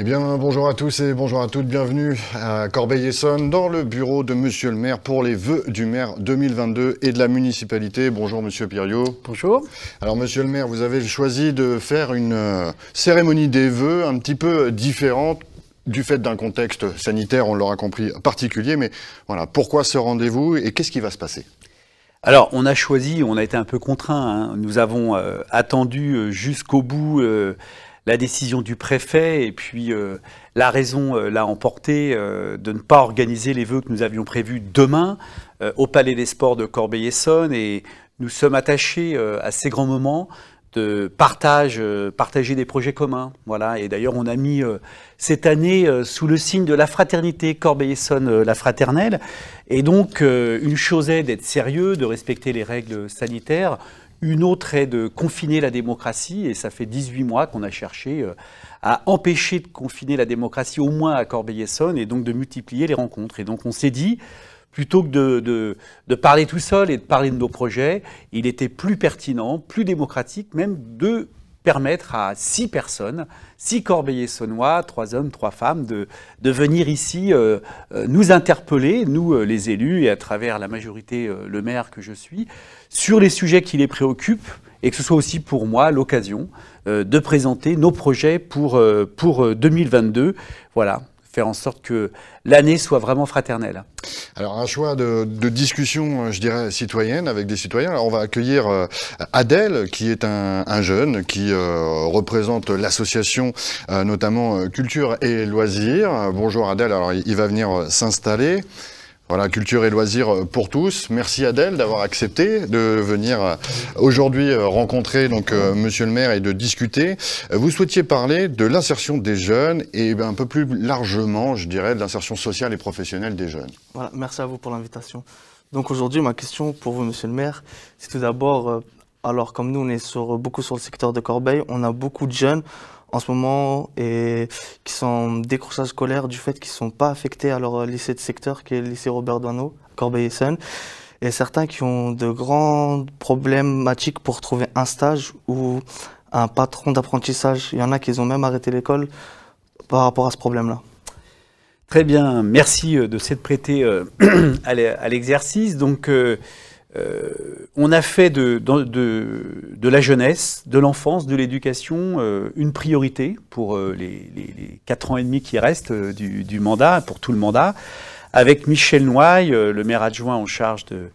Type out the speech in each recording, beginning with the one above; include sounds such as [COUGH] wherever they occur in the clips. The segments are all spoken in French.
Eh bien, bonjour à tous et bonjour à toutes, bienvenue à Corbeil-Essonne dans le bureau de Monsieur le maire pour les vœux du maire 2022 et de la municipalité. Bonjour Monsieur Piriot. Bonjour. Alors Monsieur le maire, vous avez choisi de faire une euh, cérémonie des vœux un petit peu différente du fait d'un contexte sanitaire, on l'aura compris, particulier. Mais voilà, pourquoi ce rendez-vous et qu'est-ce qui va se passer alors, on a choisi, on a été un peu contraint. Hein. Nous avons euh, attendu euh, jusqu'au bout la décision du préfet et puis euh, la raison euh, l'a emporté euh, de ne pas organiser les vœux que nous avions prévus demain au Palais des Sports de Corbeil-Essonne et nous sommes attachés à ces grands moments de partage, partager des projets communs. Voilà. Et d'ailleurs, on a mis cette année sous le signe de la fraternité Corbeil-Essonne, la fraternelle. Et donc, une chose est d'être sérieux, de respecter les règles sanitaires. Une autre est de confiner la démocratie, et ça fait 18 mois qu'on a cherché euh, à empêcher de confiner la démocratie, au moins à Corbeil-Essonne, et donc de multiplier les rencontres. Et donc on s'est dit, plutôt que de, de, parler tout seul et de parler de nos projets, il était plus pertinent, plus démocratique même de permettre à six personnes, six corbeillers saunois, trois hommes, trois femmes, de, de venir ici euh, euh, nous interpeller, nous euh, les élus, et à travers la majorité le maire que je suis, sur les sujets qui les préoccupent, et que ce soit aussi pour moi l'occasion de présenter nos projets pour, pour 2022. Voilà, faire en sorte que l'année soit vraiment fraternelle Alors un choix de, de, discussion, je dirais, citoyenne avec des citoyens. Alors on va accueillir euh, Adèle, qui est un, un jeune, qui euh, représente l'association euh, notamment Culture et Loisirs. Bonjour Adèle, alors il va venir s'installer. Voilà, culture et loisirs euh, pour tous. Merci Adèle d'avoir accepté de venir euh, aujourd'hui euh, rencontrer donc Monsieur le maire et de discuter. Vous souhaitiez parler de l'insertion des jeunes et ben, un peu plus largement, je dirais, de l'insertion sociale et professionnelle des jeunes. Voilà, merci à vous pour l'invitation. Donc aujourd'hui, ma question pour vous, Monsieur le maire, c'est tout d'abord, alors comme nous, on est beaucoup sur le secteur de Corbeil, on a beaucoup de jeunes en ce moment et qui sont en décrochage scolaire du fait qu'ils ne sont pas affectés à leur lycée de secteur, qui est le lycée Robert Doisneau, Corbeil-Essonne, et certains qui ont de grandes problématiques pour trouver un stage ou un patron d'apprentissage. Il y en a qui ont même arrêté l'école par rapport à ce problème-là. Très bien, merci euh, de s'être prêté euh, [CLEARS THROAT] à l'exercice. Donc, euh, euh, on a fait de, la jeunesse, de l'enfance, de l'éducation euh, une priorité pour euh, les, quatre ans et demi qui restent du, mandat, pour tout le mandat, avec Michel Noailles, le maire adjoint en charge de,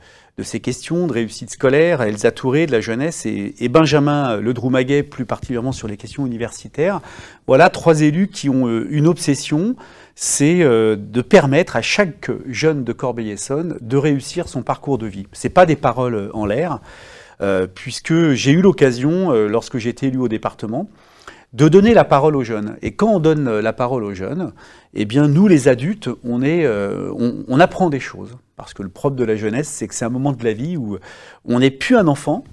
ces questions de réussite scolaire, Elsa Touré de la jeunesse et, Benjamin Benjamin Ledroumaguet, plus particulièrement sur les questions universitaires. Voilà trois élus qui ont une obsession, c'est euh, de permettre à chaque jeune de Corbeil-Essonne de réussir son parcours de vie. Ce n'est pas des paroles euh, en l'air, euh, puisque j'ai eu l'occasion, lorsque j'étais été élu au département, de donner la parole aux jeunes. Et quand on donne la parole aux jeunes, eh bien nous les adultes, on, on, apprend des choses. Parce que le propre de la jeunesse, c'est que c'est un moment de la vie où on n'est plus un enfant,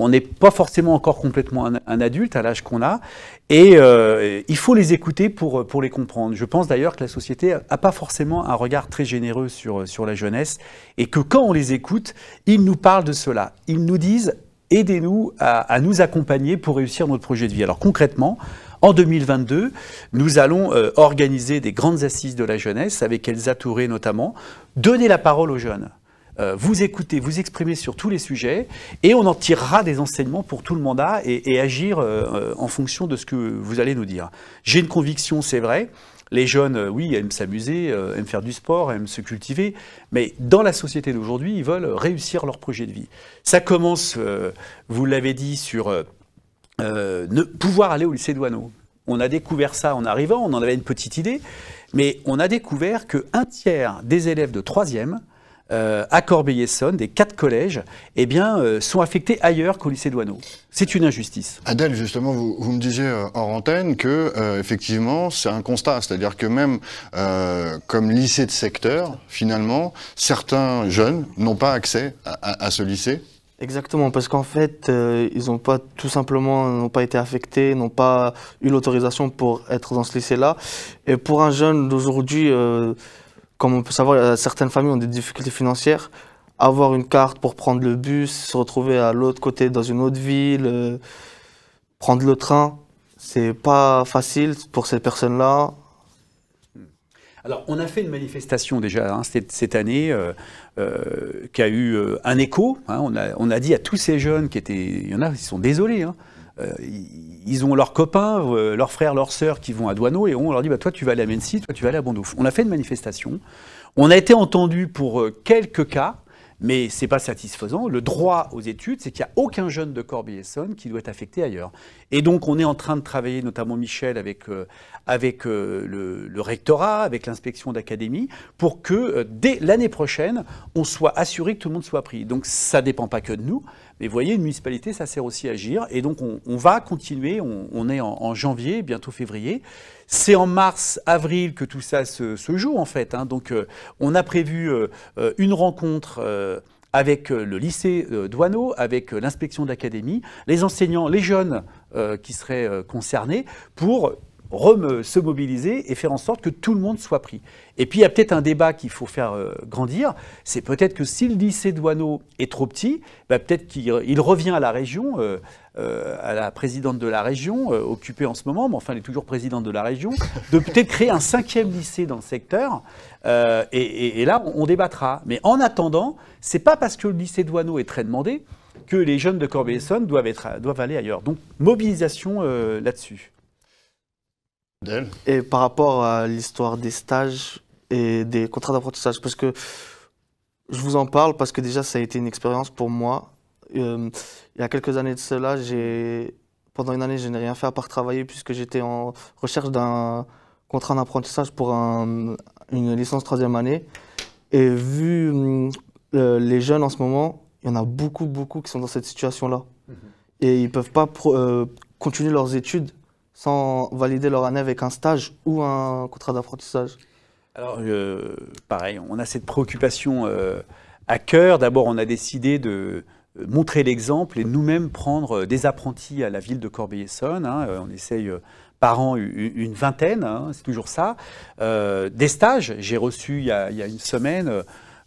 on n'est pas forcément encore complètement un, adulte à l'âge qu'on a, et euh, il faut les écouter pour, les comprendre. Je pense d'ailleurs que la société n'a pas forcément un regard très généreux sur, la jeunesse, et que quand on les écoute, ils nous parlent de cela. Ils nous disent, aidez-nous à, nous accompagner pour réussir notre projet de vie. Alors concrètement, en 2022, nous allons euh, organiser des grandes assises de la jeunesse, avec Elsa Touré notamment, donner la parole aux jeunes. Euh, vous écoutez, vous exprimer sur tous les sujets, et on en tirera des enseignements pour tout le mandat et, agir euh, euh, en fonction de ce que vous allez nous dire. J'ai une conviction, c'est vrai. Les jeunes, oui, aiment s'amuser, aiment faire du sport, aiment se cultiver, mais dans la société d'aujourd'hui, ils veulent réussir leur projet de vie. Ça commence, vous l'avez dit, sur ne, pouvoir aller au lycée douaneau. On a découvert ça en arrivant, on en avait une petite idée, mais on a découvert qu'un tiers des élèves de 3e euh, à Corbeil-Essonne, des quatre collèges, eh bien, euh, sont affectés ailleurs qu'au lycée Douaneau. C'est une injustice. Adèle, justement, vous, me disiez en euh, antenne que, effectivement, c'est un constat. C'est-à-dire que même comme lycée de secteur, finalement, certains jeunes n'ont pas accès à, ce lycée. Exactement, parce qu'en fait, ils n'ont pas tout simplement n'ont pas été affectés, n'ont pas eu l'autorisation pour être dans ce lycée-là. Et pour un jeune d'aujourd'hui, comme on peut savoir, euh, certaines familles ont des difficultés financières. Avoir une carte pour prendre le bus, se retrouver à l'autre côté dans une autre ville, euh, prendre le train, c'est pas facile pour ces personnes-là. Alors, on a fait une manifestation déjà hein, cette, année euh, qui a eu un écho. Hein. on, a, dit à tous ces jeunes qui étaient. Il y en a, ils sont désolés. Hein, euh, ils ont leurs copains, euh, leurs frères, leurs sœurs qui vont à Douaneau et on leur dit bah, Toi, tu vas aller à Mency, toi, tu vas aller à Bondouf. On a fait une manifestation. On a été entendu pour euh, quelques cas, mais ce n'est pas satisfaisant. Le droit aux études, c'est qu'il n'y a aucun jeune de Corbeil-Essonne qui doit être affecté ailleurs. Et donc, on est en train de travailler, notamment Michel, avec, le, le, rectorat, avec l'inspection d'académie, pour que dès l'année prochaine, on soit assuré que tout le monde soit pris. Donc, ça ne dépend pas que de nous mais vous voyez, une municipalité, ça sert aussi à agir. Et donc, on, va continuer. On, est en, janvier, bientôt février. C'est en mars, avril que tout ça se, joue, en fait. Hein. Donc, euh, on a prévu euh, euh, une rencontre. avec le lycée Douaneau, avec l'inspection de l'académie, les enseignants, les jeunes qui seraient concernés, pour euh, se mobiliser et faire en sorte que tout le monde soit pris. Et puis il y a peut-être un débat qu'il faut faire euh, grandir, c'est peut-être que si le lycée Douaneau est trop petit, bah, peut-être qu'il revient à la région, euh, à la présidente de la région, occupée en ce moment, mais enfin elle est toujours présidente de la région, de peut-être créer un cinquième lycée dans le secteur, et, là on, débattra. Mais en attendant, c'est pas parce que le lycée Douaneau est très demandé que les jeunes de corbeil doivent, doivent aller ailleurs. Donc mobilisation là-dessus. Et par rapport à l'histoire des stages et des contrats d'apprentissage, parce que je vous en parle parce que déjà ça a été une expérience pour moi. Euh, il y a quelques années de cela, pendant une année, je n'ai rien fait à part travailler puisque j'étais en recherche d'un contrat d'apprentissage pour une licence troisième année. Et vu euh, les jeunes en ce moment, il y en a beaucoup, beaucoup qui sont dans cette situation-là. Mhm. Et ils ne peuvent pas euh, continuer leurs études sans valider leur année avec un stage ou un contrat d'apprentissage Alors, euh, pareil, on a cette préoccupation euh, à cœur. D'abord, on a décidé de euh, montrer l'exemple et nous-mêmes prendre des apprentis à la ville de Corbeil-Essonne. Hein. On essaye par an une vingtaine, hein, c'est toujours ça. des stages, j'ai reçu il il y a une semaine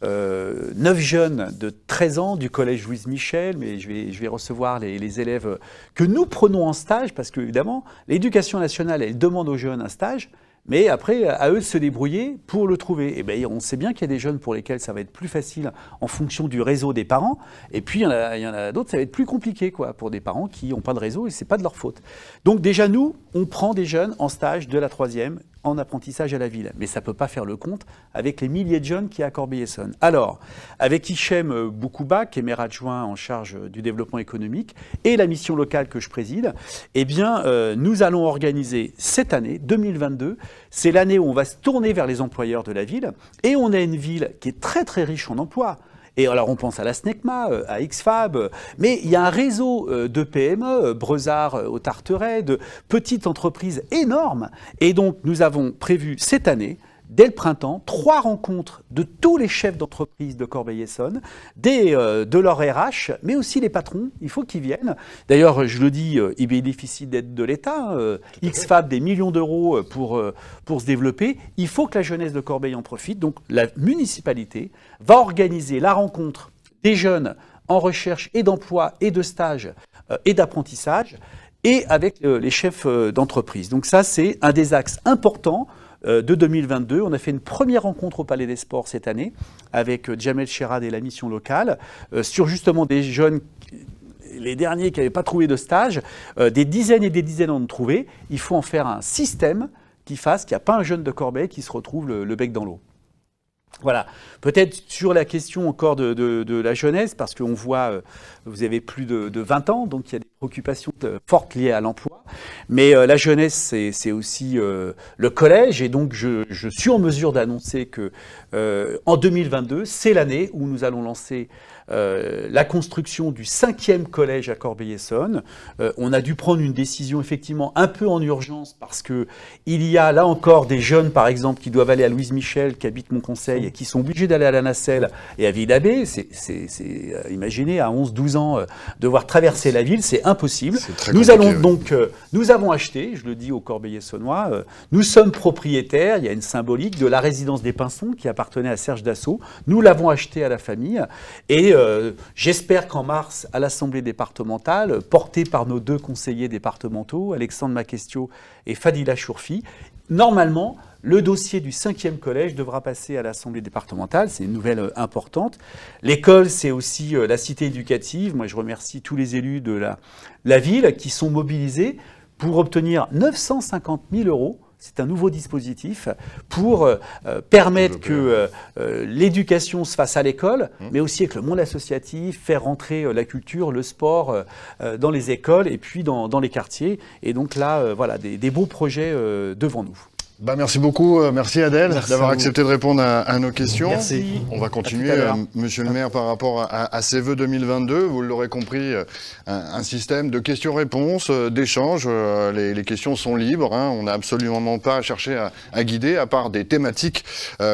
euh, neuf jeunes de 13 ans du collège Louise Michel, mais je vais, recevoir les, élèves que nous prenons en stage, parce que évidemment, l'éducation nationale, elle demande aux jeunes un stage, mais après, à eux de se débrouiller pour le trouver. Et eh bien, on sait bien qu'il y a des jeunes pour lesquels ça va être plus facile en fonction du réseau des parents. Et puis, il y en a, d'autres, ça va être plus compliqué, quoi, pour des parents qui n'ont pas de réseau et c'est pas de leur faute. Donc, déjà, nous, on prend des jeunes en stage de la troisième en apprentissage à la ville. Mais ça ne peut pas faire le compte avec les milliers de jeunes qui y à Corbeil-Essonne. Alors, avec Hichem euh, Boukouba, qui est maire adjoint en charge euh, du développement économique, et la mission locale que je préside, eh bien, euh, nous allons organiser cette année, 2022, c'est l'année où on va se tourner vers les employeurs de la ville, et on a une ville qui est très très riche en emplois. Et alors on pense à la SNECMA, euh, à XFAB, euh, mais il y a un réseau euh, de PME, Brezard au Tarteret, de petites entreprises énormes. Et donc nous avons prévu cette année dès le printemps, trois rencontres de tous les chefs d'entreprise de Corbeil-Essonne, euh, de leur RH, mais aussi les patrons. Il faut qu'ils viennent. D'ailleurs, je le dis, euh, il ils bénéficient d'aide de l'État. XFAB, hein, euh, des millions d'euros pour, pour se développer. Il faut que la jeunesse de Corbeil en profite. Donc, la municipalité va organiser la rencontre des jeunes en recherche et d'emploi et de stage et d'apprentissage et avec les chefs d'entreprise. Donc ça, c'est un des axes importants euh, de 2022. On a fait une première rencontre au Palais des Sports cette année avec euh, Jamel Sherad et la mission locale euh, sur justement des jeunes les derniers qui n'avaient pas trouvé de stage, des dizaines et des dizaines ont trouvé. Il faut en faire un système qui fasse qu'il n'y a pas un jeune de Corbeil qui se retrouve le, bec dans l'eau. Voilà. Peut-être sur la question encore de, de la jeunesse, parce qu'on voit vous avez plus de, 20 ans, donc il y a des préoccupations euh, fortes liées à l'emploi. Mais euh, la jeunesse, c'est aussi euh, le collège, et donc je, suis en mesure d'annoncer que en 2022, c'est l'année où nous allons lancer la construction du cinquième collège à Corbeil-Essonne. on a dû prendre une décision effectivement un peu en urgence parce que il y a là encore des jeunes, par exemple, qui doivent aller à Louise Michel, qui habitent mon conseil, et qui sont obligés d'aller à la Nacelle et à ville C'est imaginez à 11-12 euh, devoir traverser la ville, c'est impossible. Nous allons donc, euh, nous avons acheté, je le dis au corbeillers saunois euh, nous sommes propriétaires, il y a une symbolique, de la résidence des Pinsons qui appartenait à Serge Dassault. Nous l'avons acheté à la famille et j'espère qu'en mars, à l'Assemblée départementale, portée par nos deux conseillers départementaux, Alexandre Maquestio et Fadila Chourfi, normalement, le dossier du cinquième collège devra passer à l'Assemblée départementale, c'est une nouvelle euh, importante. L'école, c'est aussi euh, la cité éducative. Moi, je remercie tous les élus de la, ville qui sont mobilisés pour obtenir 950 000 euros c'est un nouveau dispositif pour euh, permettre que l'éducation se fasse à l'école, mmh. mais aussi avec le monde associatif, faire rentrer la culture, le sport dans les écoles et puis dans, les quartiers. Et donc là, voilà, des beaux projets devant nous. Bah, merci beaucoup, euh, merci Adèle d'avoir accepté de répondre à, nos questions. Merci. On va continuer, euh, Monsieur le maire, par rapport à, à ces vœux 2022. Vous l'aurez compris, euh, un, système de questions-réponses, d'échanges. Les, questions sont libres. Hein. On n'a absolument pas cherché à, à, guider, à part des thématiques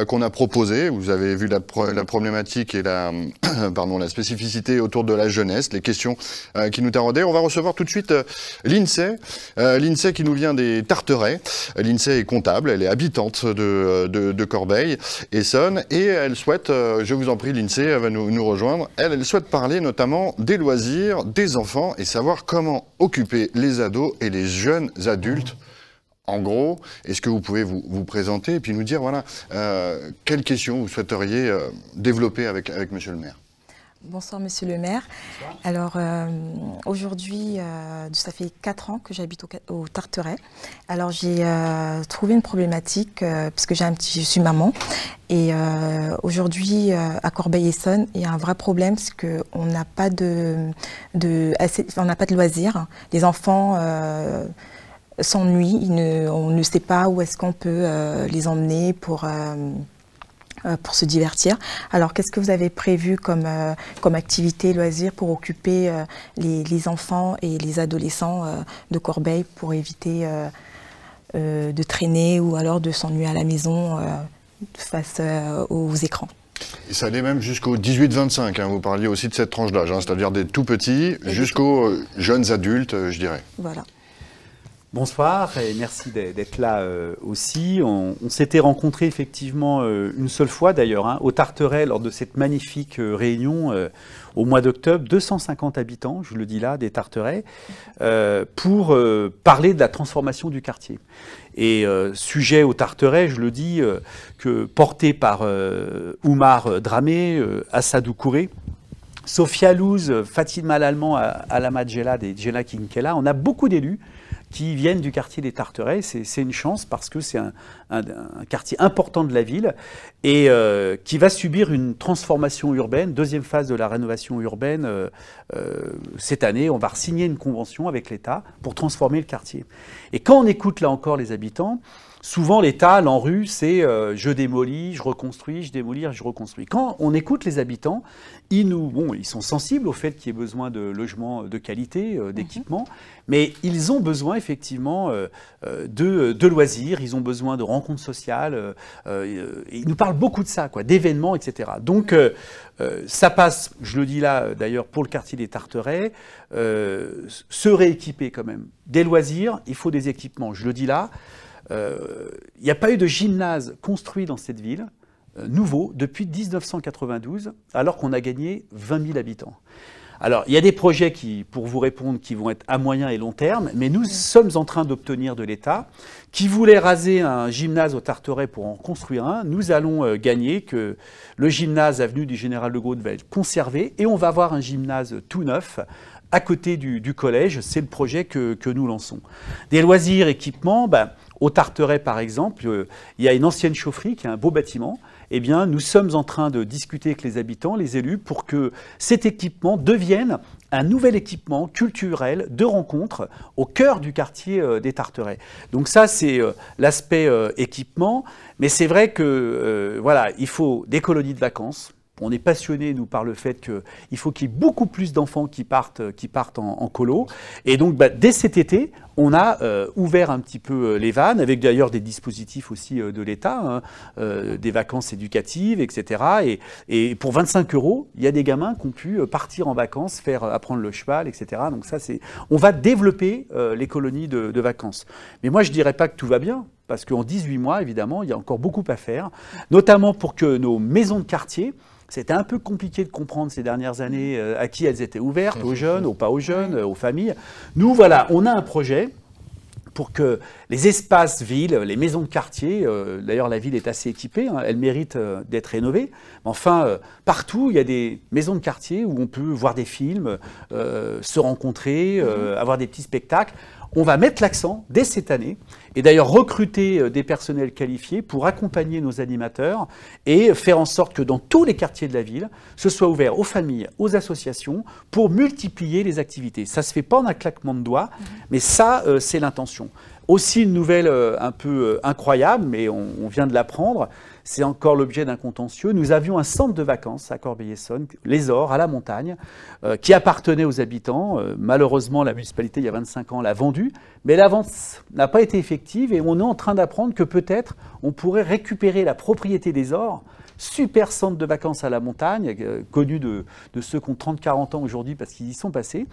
qu'on a proposées. Vous avez vu la, problématique et la, [CLEARS THROAT] pardon, la spécificité autour de la jeunesse, les questions qui nous taraudaient. On va recevoir tout de suite l'INSEE, l'INSEE qui nous vient des Tarterets. L'INSEE est elle est habitante de, euh, Corbeil, Essonne, et elle souhaite, euh, je vous en prie, l'INSEE va nous, rejoindre, elle, souhaite parler notamment des loisirs, des enfants, et savoir comment occuper les ados et les jeunes adultes en gros, est-ce que vous pouvez vous, présenter et puis nous dire, voilà, euh, quelles questions vous souhaiteriez développer avec, avec Monsieur le maire Bonsoir, monsieur le maire. Alors, euh, aujourd'hui, euh, ça fait 4 ans que j'habite au, Tarteret. Alors, j'ai euh, trouvé une problématique, puisque j'ai un petit, je suis maman. Et aujourd'hui, à Corbeil-Essonne, il y a un vrai problème, c'est qu'on n'a pas de, on n'a pas de loisirs. Les enfants s'ennuient, on ne sait pas où est-ce qu'on peut les emmener pour... Euh, pour se divertir. Alors, qu'est-ce que vous avez prévu comme, euh, comme activité, loisir pour occuper euh, les, enfants et les adolescents de Corbeil pour éviter de traîner ou alors de s'ennuyer à la maison face aux écrans et ça allait même jusqu'au 18-25, hein. vous parliez aussi de cette tranche d'âge, hein, c'est-à-dire des tout petits jusqu'aux jeunes adultes, je dirais. Voilà. Bonsoir et merci d'être là euh, aussi. On, s'était rencontrés effectivement euh, une seule fois d'ailleurs hein, au Tarteret lors de cette magnifique euh, réunion au mois d'octobre, 250 habitants, je le dis là, des Tarterets, pour parler de la transformation du quartier. Et sujet au Tarteret, je le dis, que porté par Oumar Dramé, Assadou Kouré, Sophia Louz, Fatima Lallemand, Alama Djela des Djela Kinkela, on a beaucoup d'élus qui viennent du quartier des Tarterets. C'est une chance parce que c'est un, quartier important de la ville et euh, qui va subir une transformation urbaine, deuxième phase de la rénovation urbaine. Euh, euh, cette année, on va signer une convention avec l'État pour transformer le quartier. Et quand on écoute là encore les habitants, souvent l'État, en rue, c'est euh, je démolis, je reconstruis, je démolis, je reconstruis. Quand on écoute les habitants, ils nous, bon, ils sont sensibles au fait qu'il y ait besoin de logements de qualité, euh, mhm. d'équipements, mais ils ont besoin effectivement euh, de, loisirs, ils ont besoin de rencontres sociales. ils nous parlent beaucoup de ça, quoi, d'événements, etc. Donc ça passe, je le dis là d'ailleurs pour le quartier des Tarterets, se rééquiper quand même. Des loisirs, il faut des équipements. Je le dis là. Euh, il n'y a pas eu de gymnase construit dans cette ville euh, nouveau depuis 1992, alors qu'on a gagné 20 000 habitants. Alors, il y a des projets qui, pour vous répondre, qui vont être à moyen et long terme, mais nous sommes en train d'obtenir de l'État, qui voulait raser un gymnase au Tartaret pour en construire un. Nous allons euh, gagner que le gymnase avenue du Général de Gaulle va être conservé et on va avoir un gymnase tout neuf à côté du, collège, c'est le projet que, nous lançons. Des loisirs, équipements, bah, au Tarteret par exemple, euh, il y a une ancienne chaufferie qui a un beau bâtiment. Eh bien, nous sommes en train de discuter avec les habitants, les élus, pour que cet équipement devienne un nouvel équipement culturel de rencontre au cœur du quartier euh, des Tarterets. Donc ça, c'est euh, l'aspect équipement. Mais c'est vrai que, voilà, il faut des colonies de vacances on est passionné, nous, par le fait qu'il faut qu'il y ait beaucoup plus d'enfants qui partent, euh, qui partent en, colo. Et donc, bah, dès cet été, on a euh, ouvert un petit peu euh, les vannes, avec d'ailleurs des dispositifs aussi euh, de l'État, hein, des vacances éducatives, etc. Et, pour 25 euros, il y a des gamins qui ont pu partir en vacances, faire apprendre le cheval, etc. Donc ça, c'est, on va développer les colonies de, vacances. Mais moi, je dirais pas que tout va bien. Parce qu'en 18 mois, évidemment, il y a encore beaucoup à faire, notamment pour que nos maisons de quartier, c'était un peu compliqué de comprendre ces dernières années à qui elles étaient ouvertes, aux jeunes, ou pas aux jeunes, aux familles. Nous, voilà, on a un projet pour que les espaces villes, les maisons de quartier, euh, d'ailleurs la ville est assez équipée, hein, elle mérite euh, d'être rénovée. Enfin, euh, partout, il y a des maisons de quartier où on peut voir des films, se rencontrer, mhm. avoir des petits spectacles on va mettre l'accent dès cette année et d'ailleurs recruter euh, des personnels qualifiés pour accompagner nos animateurs et faire en sorte que dans tous les quartiers de la ville, ce soit ouvert aux familles, aux associations pour multiplier les activités. Ça ne se fait pas en un claquement de doigts, mais ça, euh, c'est l'intention. Aussi une nouvelle euh, un peu incroyable, mais on, vient de l'apprendre, c'est encore l'objet d'un contentieux. Nous avions un centre de vacances à Corbeil-Essonne, les Ors, à la montagne, euh, qui appartenait aux habitants. Euh, malheureusement, la municipalité, il y a 25 ans, l'a vendu, mais la vente n'a pas été effective et on est en train d'apprendre que peut-être on pourrait récupérer la propriété des Ors super centre de vacances à la montagne, euh, connu de, de, ceux qui ont 30-40 ans aujourd'hui parce qu'ils y sont passés.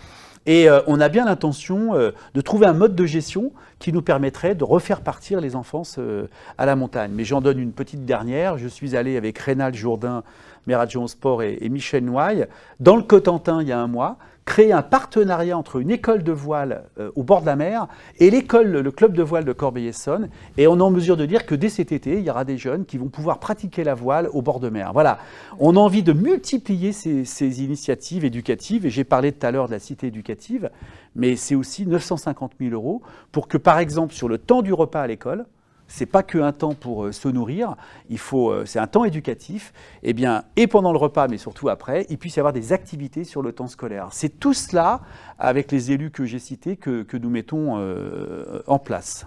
Et euh, on a bien l'intention euh, de trouver un mode de gestion qui nous permettrait de refaire partir les enfants euh, à la montagne. Mais j'en donne une petite dernière. Je suis allé avec Rénal Jourdain, maire adjoint sport, et, et Michel Noailles, dans le Cotentin il y a un mois créer un partenariat entre une école de voile euh, au bord de la mer et l'école, le club de voile de Corbeil-Essonne. Et on est en mesure de dire que dès cet été, il y aura des jeunes qui vont pouvoir pratiquer la voile au bord de mer. Voilà, on a envie de multiplier ces, ces initiatives éducatives. Et j'ai parlé tout à l'heure de la cité éducative, mais c'est aussi 950 000 euros pour que, par exemple, sur le temps du repas à l'école, c'est pas que un temps pour euh, se nourrir, il faut, euh, c'est un temps éducatif, et eh bien, et pendant le repas, mais surtout après, il puisse y avoir des activités sur le temps scolaire. C'est tout cela, avec les élus que j'ai cités, que, que, nous mettons euh, en place.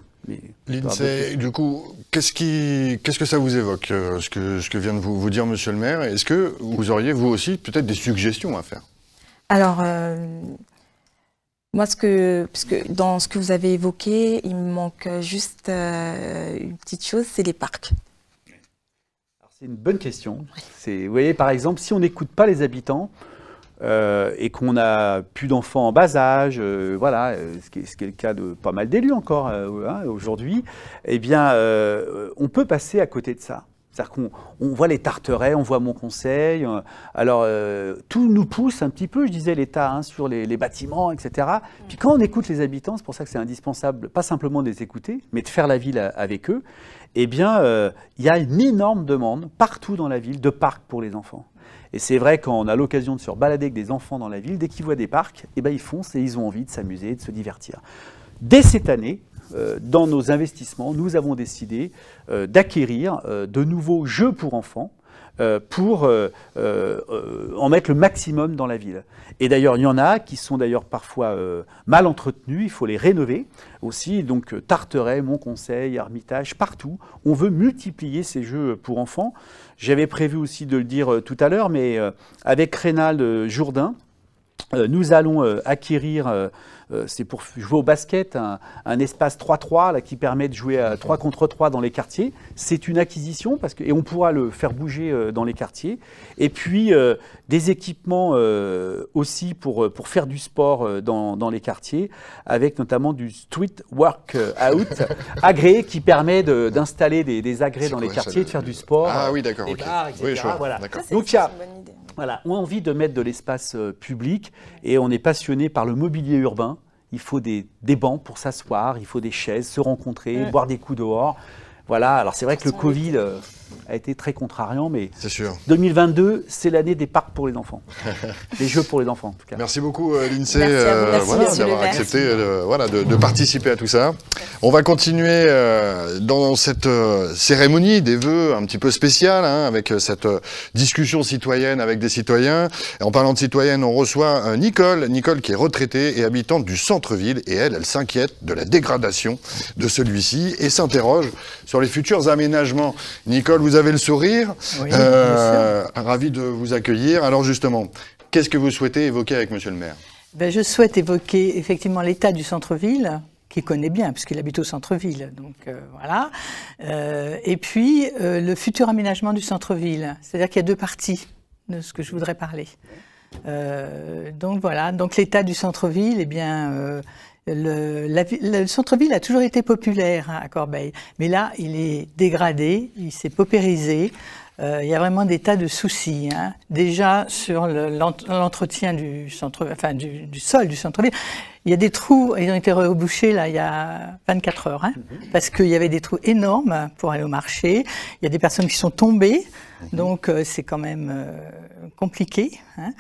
L'INSEE, du coup, qu'est-ce qu'est-ce que ça vous évoque, ce que, ce que vient de vous, vous dire Monsieur le maire Est-ce que vous auriez, vous aussi, peut-être des suggestions à faire Alors, moi, ce que, dans ce que vous avez évoqué, il me manque juste euh, une petite chose, c'est les parcs. C'est une bonne question. Vous voyez, par exemple, si on n'écoute pas les habitants euh, et qu'on n'a plus d'enfants en bas âge, euh, voilà, ce qui, est, le cas de pas mal d'élus encore hein, aujourd'hui, eh bien, on peut passer à côté de ça. C'est-à-dire qu'on voit les tarterets, on voit mon conseil. Euh, alors, euh, tout nous pousse un petit peu, je disais, l'État hein, sur les, bâtiments, etc. Mm. Puis quand on écoute les habitants, c'est pour ça que c'est indispensable, pas simplement de les écouter, mais de faire la ville euh, avec eux. Eh bien, il y a une énorme demande partout dans la ville de parcs pour les enfants. Et c'est vrai, quand on a l'occasion de se balader avec des enfants dans la ville, dès qu'ils voient des parcs, eh ben, ils foncent et ils ont envie de s'amuser, de se divertir. Dès cette année, euh, dans nos investissements, nous avons décidé euh, d'acquérir euh, de nouveaux jeux pour enfants pour en mettre le maximum dans la ville. Et d'ailleurs, il y en a qui sont d'ailleurs parfois mal entretenus, il faut les rénover aussi. Donc Tarteret, Mon Conseil, Armitage, partout, on veut multiplier ces jeux pour enfants. J'avais prévu aussi de le dire tout à l'heure, mais avec Rénal Jourdain, nous allons acquérir euh, c'est pour jouer au basket, un, espace 3-3 qui permet de jouer à 3 contre 3 dans les quartiers. C'est une acquisition parce que, et on pourra le faire bouger euh, dans les quartiers. Et puis euh, des équipements aussi pour, pour faire du sport dans, les quartiers, avec notamment du street workout [LAUGHS] agréé qui permet d'installer des, agrès dans les quartiers, de faire du sport. Ah oui, d'accord on a envie de mettre de l'espace euh, public et on est passionné par le mobilier urbain. Il faut des, des bancs pour s'asseoir, il faut des chaises, se rencontrer, boire des coups dehors. Voilà, alors c'est vrai que le Covid a été très contrariant, mais 2022, c'est l'année des parcs pour les enfants, des [LAUGHS] jeux pour les enfants en tout cas. Merci beaucoup euh, l'INSEE euh, d'avoir accepté euh, voilà, de, participer à tout ça. On va continuer dans cette cérémonie des vœux un petit peu spéciale, hein, avec cette discussion citoyenne avec des citoyens. Et en parlant de citoyenne, on reçoit Nicole, Nicole qui est retraitée et habitante du centre-ville, et elle, elle s'inquiète de la dégradation de celui-ci et s'interroge sur les futurs aménagements. Nicole, vous avez le sourire. Euh, ravi de vous accueillir. Alors justement, qu'est-ce que vous souhaitez évoquer avec Monsieur le maire ben, Je souhaite évoquer effectivement l'état du centre-ville qu'il connaît bien, puisqu'il habite au centre-ville. Donc euh, voilà. Euh, et puis, le futur aménagement du centre-ville. C'est-à-dire qu'il y a deux parties de ce que je voudrais parler. donc voilà, donc l'état du centre-ville, eh bien, le, le centre-ville a toujours été populaire hein, à Corbeil, mais là, il est dégradé, il s'est paupérisé. Euh, il y a vraiment des tas de soucis. Hein. Déjà sur l'entretien du, centre, enfin, du, du sol du centre-ville, il y a des trous, ils ont été rebouchés là il y a 24 heures, hein, mhm. parce qu'il y avait des trous énormes pour aller au marché. Il y a des personnes qui sont tombées, mhm. donc euh, c'est quand même euh, compliqué. Hein.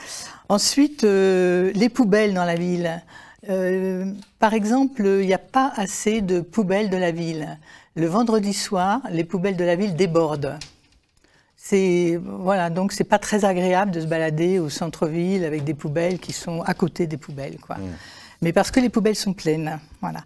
Ensuite, les poubelles dans la ville. Euh, par exemple, il n'y a pas assez de poubelles de la ville. Le vendredi soir, les poubelles de la ville débordent. C'est voilà, donc c'est pas très agréable de se balader au centre-ville avec des poubelles qui sont à côté des poubelles, quoi. Mmh. Mais parce que les poubelles sont pleines, voilà.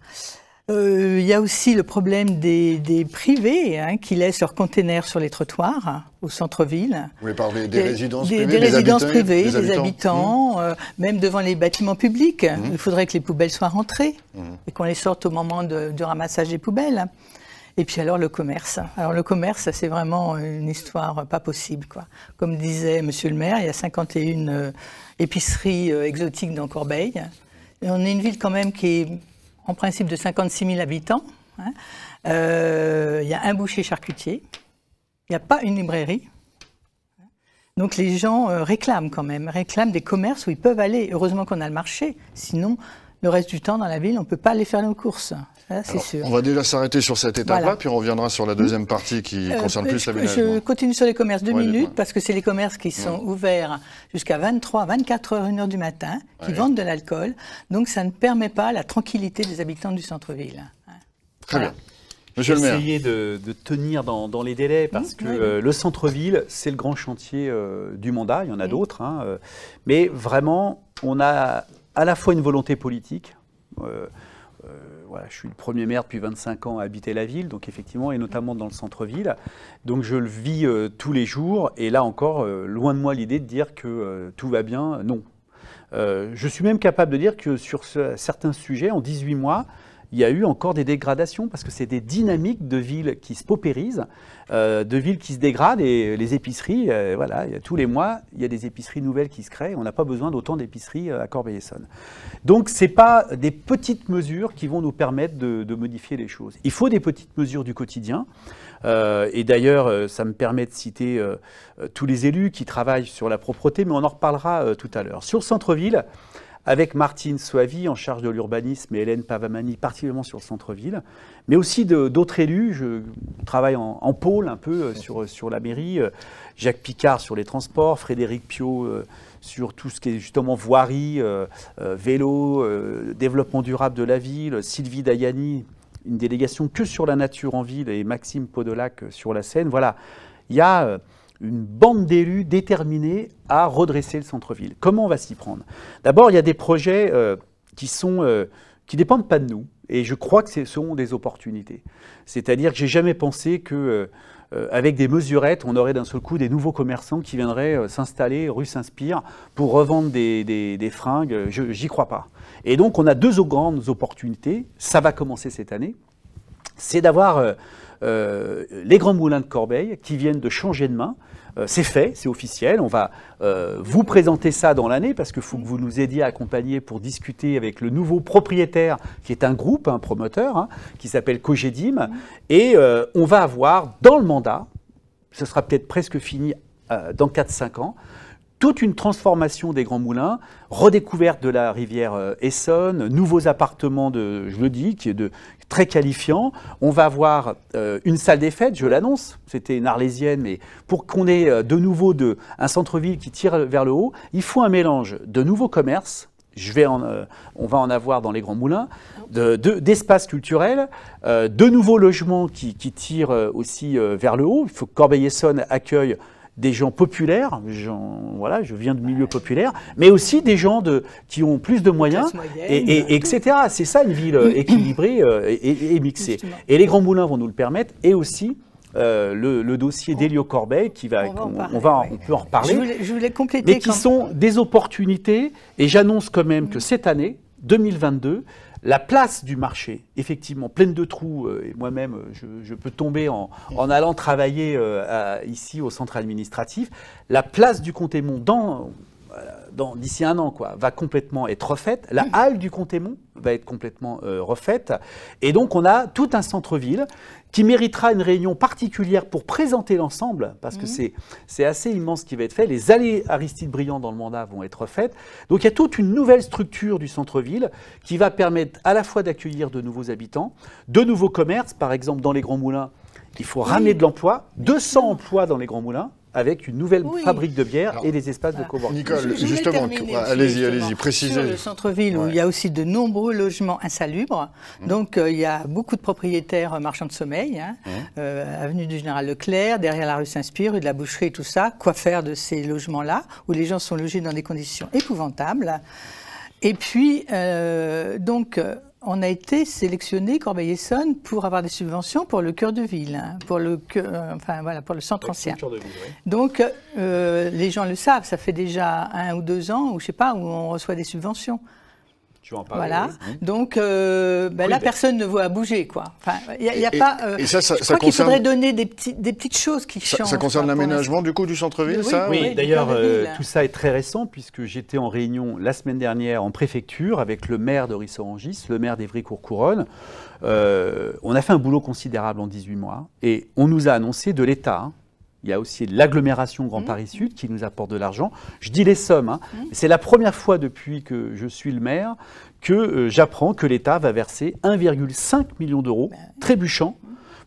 Euh, il y a aussi le problème des, privés hein, qui laissent leurs containers sur les trottoirs au centre-ville. Vous voulez parler des, résidences privées Des, résidences habitants, privées, des habitants, mmh. euh, même devant les bâtiments publics. Mmh. Il faudrait que les poubelles soient rentrées mmh. et qu'on les sorte au moment de, du ramassage des poubelles. Et puis alors le commerce. Alors le commerce, c'est vraiment une histoire pas possible. Quoi. Comme disait Monsieur le maire, il y a 51 euh, épiceries exotiques dans Corbeil. Et on est une ville quand même qui est en principe de 56 000 habitants. Hein. Euh, il y a un boucher charcutier. Il n'y a pas une librairie. Donc les gens euh, réclament quand même, réclament des commerces où ils peuvent aller. Heureusement qu'on a le marché, sinon le reste du temps dans la ville, on ne peut pas aller faire nos courses. Ah, on va déjà s'arrêter sur cette étape-là, puis on reviendra sur la deuxième mmh. partie qui euh, concerne plus l'aménagement. Je continue sur les commerces deux minutes, parce que c'est les commerces qui sont mmh. ouverts jusqu'à 23, 24 h 1 h du matin, qui vendent de l'alcool. Donc ça ne permet pas la tranquillité des habitants du centre-ville. Très bien. Monsieur le maire. De, de tenir dans, les délais parce mmh, que euh, le centre-ville, c'est le grand chantier euh, du mandat. Il y en a d'autres. Hein, mais vraiment, on a à la fois une volonté politique je suis le premier maire depuis 25 ans à habiter la ville, donc effectivement, et notamment dans le centre-ville. Donc je le vis euh, tous les jours, et là encore, euh, loin de moi l'idée de dire que euh, tout va bien, non. je suis même capable de dire que sur certains sujets, en 18 mois, il y a eu encore des dégradations parce que c'est des dynamiques de villes qui se paupérisent, euh, de villes qui se dégradent et euh, les épiceries, euh, voilà, tous les mois, il y a des épiceries nouvelles qui se créent. On n'a pas besoin d'autant d'épiceries à Corbeil-Essonne. Donc, ce n'est pas des petites mesures qui vont nous permettre de, modifier les choses. Il faut des petites mesures du quotidien. et d'ailleurs, ça me permet de citer tous les élus qui travaillent sur la propreté, mais on en reparlera tout à l'heure. Sur centre-ville, avec Martine Soavi en charge de l'urbanisme et Hélène Pavamani particulièrement sur le centre-ville, mais aussi d'autres élus. Je travaille en, pôle un peu euh, sur, euh, sur la mairie, euh, Jacques Picard sur les transports, Frédéric Pio sur tout ce qui est justement voirie, vélo, développement durable de la ville, Sylvie Dayani, une délégation que sur la nature en ville et Maxime Podolac sur la Seine. Voilà, il y a une bande d'élus déterminés à redresser le centre-ville. Comment on va s'y prendre D'abord, il y a des projets euh, qui sont euh, dépendent pas de nous, et je crois que ce sont des opportunités. C'est-à-dire que j'ai jamais pensé que euh, avec des mesurettes, on aurait d'un seul coup des nouveaux commerçants qui viendraient s'installer rue Saint-Spire pour revendre des, des, fringues. Je j'y crois pas. Et donc, on a deux grandes opportunités. Ça va commencer cette année. C'est d'avoir euh, les grands moulins de Corbeil qui viennent de changer de main. Euh, c'est fait, c'est officiel. On va euh, vous présenter ça dans l'année parce qu'il faut que vous nous aidiez à accompagner pour discuter avec le nouveau propriétaire qui est un groupe, un promoteur, hein, qui s'appelle Cogedim. Et on va avoir dans le mandat, ce sera peut-être presque fini dans 4-5 ans, toute une transformation des grands moulins, redécouverte de la rivière Essonne, nouveaux appartements de, je le dis, qui est de, très qualifiant. On va avoir euh, une salle des fêtes, je l'annonce, c'était une arlésienne, mais pour qu'on ait euh, de nouveau un centre-ville qui tire vers le haut, il faut un mélange de nouveaux commerces, je vais euh, on va en avoir dans les grands moulins, d'espaces de, de, culturels, de nouveaux logements qui, qui tirent aussi vers le haut. Il faut que Corbeil-Essonne accueille des gens populaires, gens, voilà, je viens de milieux populaires, mais aussi des gens qui ont plus de moyens, et, etc. C'est ça une ville euh, [COUGHS] équilibrée euh, et, mixée. Et les grands moulins vont nous le permettre, et aussi euh, le, dossier d'Elio Corbeil, qui va, on, va, peut en reparler. Je voulais, Mais qui sont des opportunités, et j'annonce quand même que mm. cette année, 2022, la place du marché, effectivement, pleine de trous, euh, et moi-même, euh, je, peux tomber en, allant travailler euh, ici au centre administratif, la place du Comtémont dans d'ici un an, quoi, va complètement être refaite. La halle du Comtémont va être complètement refaite. Et donc, on a tout un centre-ville qui méritera une réunion particulière pour présenter l'ensemble, parce que mhm. c'est, assez immense ce qui va être fait. Les allées Aristide Briand dans le mandat vont être faites. Donc il y a toute une nouvelle structure du centre-ville qui va permettre à la fois d'accueillir de nouveaux habitants, de nouveaux commerces, par exemple dans les Grands Moulins. Il faut ramener de l'emploi, 200 emplois dans les Grands Moulins avec une nouvelle fabrique de bière et des espaces de coworking. Nicole, justement, allez-y, allez-y, précisez. Sur le centre-ville, où il y a aussi de nombreux logements insalubres, mmh. donc euh, il y a beaucoup de propriétaires euh, marchands de sommeil, hein, mmh. euh, avenue du Général Leclerc, derrière la rue Saint-Spire, rue de la Boucherie, tout ça. Quoi faire de ces logements-là, où les gens sont logés dans des conditions épouvantables Et puis, euh, donc on a été sélectionné, Corbeil-Essonne, pour avoir des subventions pour le cœur de ville, hein, euh, pour, le centre ancien. Donc, euh, les gens le savent, ça fait déjà un ou deux ans, ou je sais pas, où on reçoit des subventions. Voilà. Donc, euh, ben, là, ben personne ne voit à bouger, quoi. Enfin, a, pas, euh, et ça, ça, concerne... qu'il faudrait donner des, des petites choses qui changent. Ça concerne l'aménagement, du coup, du centre-ville, ça Oui, d'ailleurs, euh, tout ça est très récent, puisque j'étais en réunion la semaine dernière en préfecture avec le maire de orangis le maire d'Evry-Courcouronne. on a fait un boulot considérable en 18 mois, et on nous a annoncé de l'État il y a aussi l'agglomération Grand mmh. Paris Sud qui nous apporte de l'argent. Je dis les sommes. Hein. Mmh. C'est la première fois depuis que je suis le maire que euh, j'apprends que l'État va verser 1,5 million d'euros, bah trébuchant,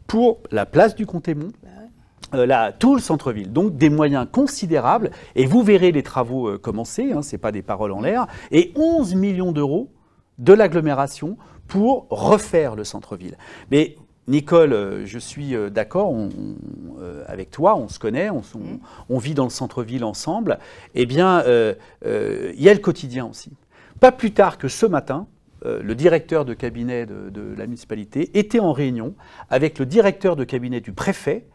pour la place du Comte bah euh, tout le centre-ville. Donc des moyens considérables. Et vous verrez les travaux euh, commencer, hein, ce n'est pas des paroles en l'air. Et 11 millions d'euros de l'agglomération pour refaire le centre-ville. Mais Nicole, euh, je suis euh, d'accord euh, avec toi, on se connaît, mhm. on, vit dans le centre-ville ensemble. Eh bien, il y a le quotidien aussi. Pas plus tard que ce matin, euh, le directeur de cabinet de, la municipalité était en réunion avec le directeur de cabinet du préfet.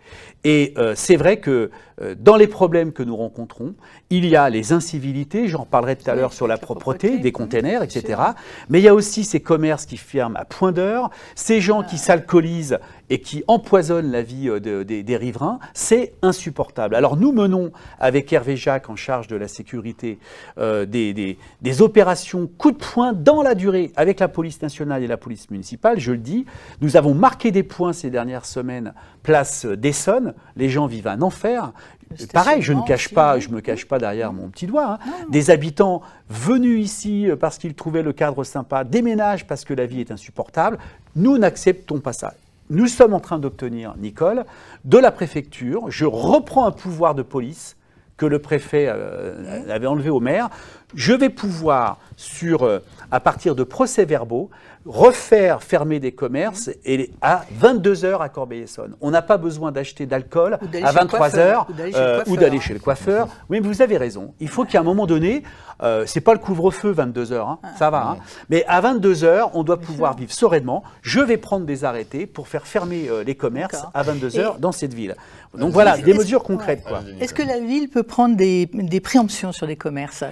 Et euh, c'est vrai que euh, dans les problèmes que nous rencontrons, il y a les incivilités, j'en parlerai tout à l'heure sur la propreté, des containers, etc. Mais il y a aussi ces commerces qui ferment à point d'heure, ces gens qui ah. s'alcoolisent et qui empoisonne la vie euh, des, riverains, c'est insupportable. Alors nous menons avec Hervé Jacques en charge de la sécurité euh, des, des, opérations coup de poing dans la durée avec la police nationale et la police municipale, je le dis. Nous avons marqué des points ces dernières semaines, place d'Essonne, les gens vivent un enfer. Pareil, je ne cache pas, je me cache pas derrière mon petit doigt. Hein. Des habitants venus ici euh, parce qu'ils trouvaient le cadre sympa, déménagent parce que la vie est insupportable. Nous n'acceptons pas ça nous sommes en train d'obtenir, Nicole, de la préfecture. Je reprends un pouvoir de police que le préfet euh, avait enlevé au maire. Je vais pouvoir, sur, euh, à partir de procès-verbaux, refaire fermer des commerces mmh. et à 22 h à Corbeil-Essonne. On n'a pas besoin d'acheter d'alcool à 23 heures ou euh, d'aller chez, le coiffeur. Oui, mais vous avez raison. Il faut qu'à un moment donné, ce euh, c'est pas le couvre-feu 22 h hein. ah. ça va. Hein. Mais à 22 h on doit pouvoir vivre sereinement. Je vais prendre des arrêtés pour faire fermer euh, les commerces à 22 h dans cette ville. Donc voilà, des mesures concrètes. Est-ce que la ville peut prendre des, préemptions sur les commerces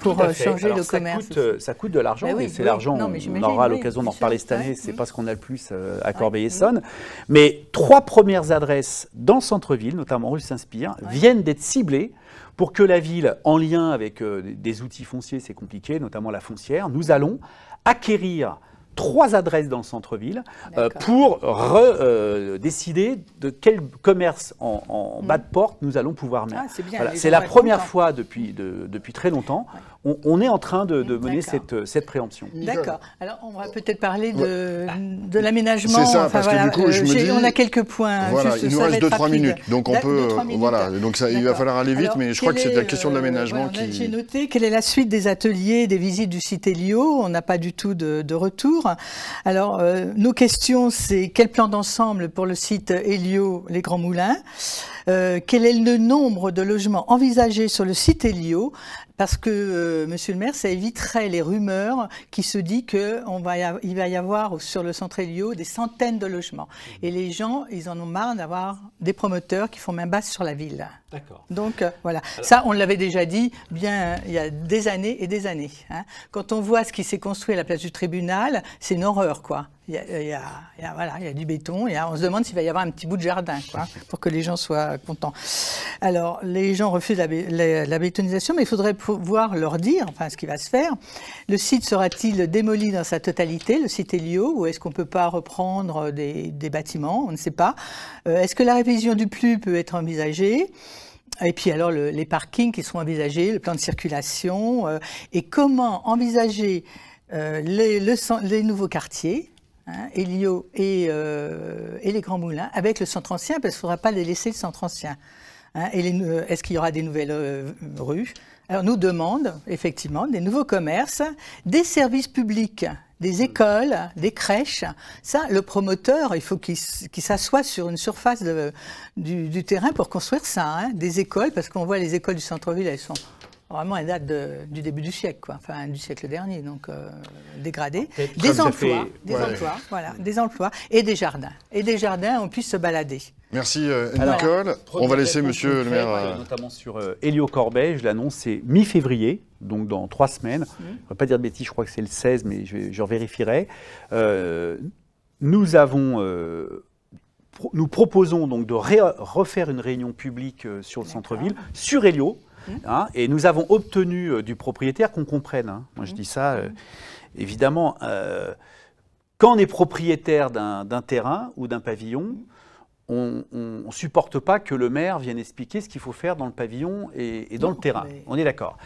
pour euh, changer le ça commerce coûte, euh, Ça coûte de l'argent, bah mais c'est l'argent, on aura l'occasion d'en reparler cette année, c'est pas ce qu'on a le plus euh, à Corbeil-Essonne. Mm. Mais trois premières adresses dans le centre-ville, notamment rue Saint-Spire, viennent d'être ciblées pour que la ville, en lien avec des outils fonciers, c'est compliqué, notamment la foncière, nous allons acquérir trois adresses dans le centre-ville euh, pour euh, décider de quel commerce en, mm. bas de porte nous allons pouvoir ah, mettre. c'est la première fois depuis, depuis très longtemps on, est en train de, mener cette, préemption. D'accord. Alors, on va peut-être parler de, l'aménagement. C'est ça, parce que du coup, je euh, me dis, on a quelques points. Hein, voilà, il nous reste 2-3 minutes. Donc, on peut. Voilà, donc ça, il va falloir aller vite, mais je crois que c'est la question de euh, l'aménagement qui. J'ai noté quelle est la suite des ateliers, des visites du site Elio. On n'a pas du tout de, retour. Alors, euh, nos questions, c'est quel plan d'ensemble pour le site Elio Les Grands Moulins euh, quel est le nombre de logements envisagés sur le site Elio parce que, euh, monsieur le maire, ça éviterait les rumeurs qui se disent qu'il va, va y avoir sur le centre Elio des centaines de logements. Et les gens, ils en ont marre d'avoir des promoteurs qui font main basse sur la ville. D'accord. Donc, euh, voilà. ça, on l'avait déjà dit bien il y a des années et des années. Hein. Quand on voit ce qui s'est construit à la place du tribunal, c'est une horreur, quoi. Il y a, voilà, il y a du béton. on se demande s'il va y avoir un petit bout de jardin, quoi, pour que les gens soient contents. Alors, les gens refusent la, bétonisation, mais il faudrait pouvoir leur dire, enfin, ce qui va se faire. Le site sera-t-il démoli dans sa totalité, le site Elio, ou est-ce qu'on ne peut pas reprendre des, bâtiments On ne sait pas. Euh, est-ce que la révision du PLU peut être envisagée et puis alors les parkings qui sont envisagés, le plan de circulation, euh, et comment envisager euh, les nouveaux quartiers hein, Elio et, euh, et, les Grands Moulins, avec le centre ancien, parce qu'il ne faudra pas les laisser le centre ancien. Hein. Est-ce qu'il y aura des nouvelles euh, rues Alors, nous demande effectivement des nouveaux commerces, des services publics des mmh. écoles, des crèches. Ça, le promoteur, il faut qu'il s'assoie sur une surface de, du, terrain pour construire ça, hein, des écoles, parce qu'on voit les écoles du centre-ville, elles sont Vraiment, elle date du début du siècle, quoi. enfin du siècle dernier, donc dégradé. Euh, dégradée. Des emplois, des emplois, voilà, des emplois et des jardins. Et des jardins, on puisse se balader. Merci euh, Nicole. on va laisser Monsieur le maire. Euh, notamment sur Hélio Corbet, je l'annonce, c'est mi-février, donc dans trois semaines. Je mm. ne vais pas dire de bêtises, je crois que c'est le 16, mais je, je vérifierai. nous avons nous proposons donc de refaire une réunion publique sur le centre-ville, sur Hélio, Mmh. Hein, et nous avons obtenu euh, du propriétaire qu'on comprenne. Hein. Moi, je mmh. dis ça, euh, mmh. évidemment, euh, quand on est propriétaire d'un terrain ou d'un pavillon, on ne supporte pas que le maire vienne expliquer ce qu'il faut faire dans le pavillon et, dans le terrain. On est d'accord.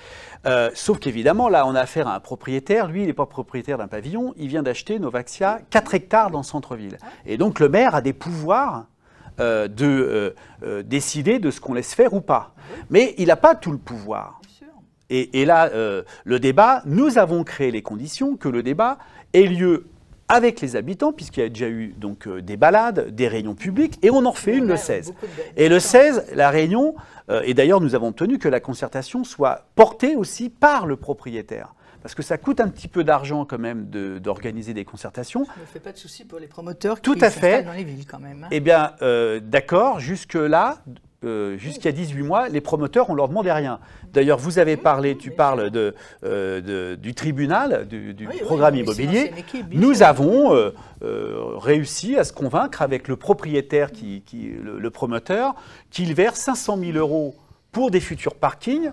sauf qu'évidemment, là, on a affaire à un propriétaire. Lui, il n'est pas propriétaire d'un pavillon. Il vient d'acheter Novaxia 4 hectares dans le centre-ville. Ah. Et donc, le maire a des pouvoirs euh, de euh, euh, décider de ce qu'on laisse faire ou pas. Mais il n'a pas tout le pouvoir. Et, là, le débat, nous avons créé les conditions que le débat ait lieu avec les habitants, puisqu'il y a déjà eu donc des balades, des réunions publiques, et on en refait une le 16. Et le 16, la réunion, et d'ailleurs nous avons tenu que la concertation soit portée aussi par le propriétaire parce que ça coûte un petit peu d'argent quand même d'organiser des concertations. Ça ne fait pas de souci pour les promoteurs Tout qui à fait. dans les villes quand même. Hein. Eh bien, euh, d'accord, jusque-là, euh, jusqu'à 18 mois, les promoteurs, on ne leur demandait rien. D'ailleurs, vous avez parlé, tu parles euh, du tribunal, du, programme immobilier. Nous avons réussi à se convaincre avec le propriétaire, qui, le, le, promoteur, qu'il verse 500 000 euros pour des futurs parkings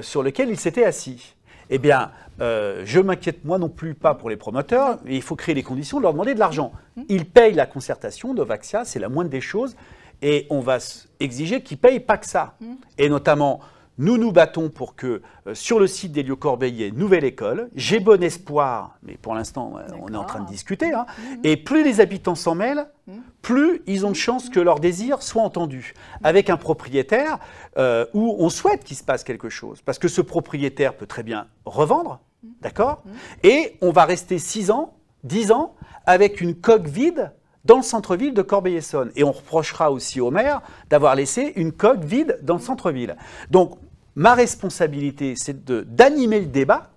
sur lesquels il s'était assis eh bien, euh, je m'inquiète moi non plus pas pour les promoteurs, mais il faut créer les conditions de leur demander de l'argent. Hmm. Ils payent la concertation de Vaxia, c'est la moindre des choses, et on va exiger qu'ils payent pas que ça. Hmm. Et notamment nous nous battons pour que euh, sur le site des lieux Corbeil, nouvelle école. J'ai bon espoir, mais pour l'instant, on est en train de discuter. Hein. Mhm. Et plus les habitants s'en mêlent, mhm. plus ils ont de chances que leurs désir soit entendus. Avec un propriétaire euh, où on souhaite qu'il se passe quelque chose. Parce que ce propriétaire peut très bien revendre, mhm. d'accord Et on va rester 6 ans, 10 ans, avec une coque vide dans le centre-ville de Corbeil-Essonne. Et on reprochera aussi au maire d'avoir laissé une coque vide dans le centre-ville. Donc, ma responsabilité, c'est d'animer le débat.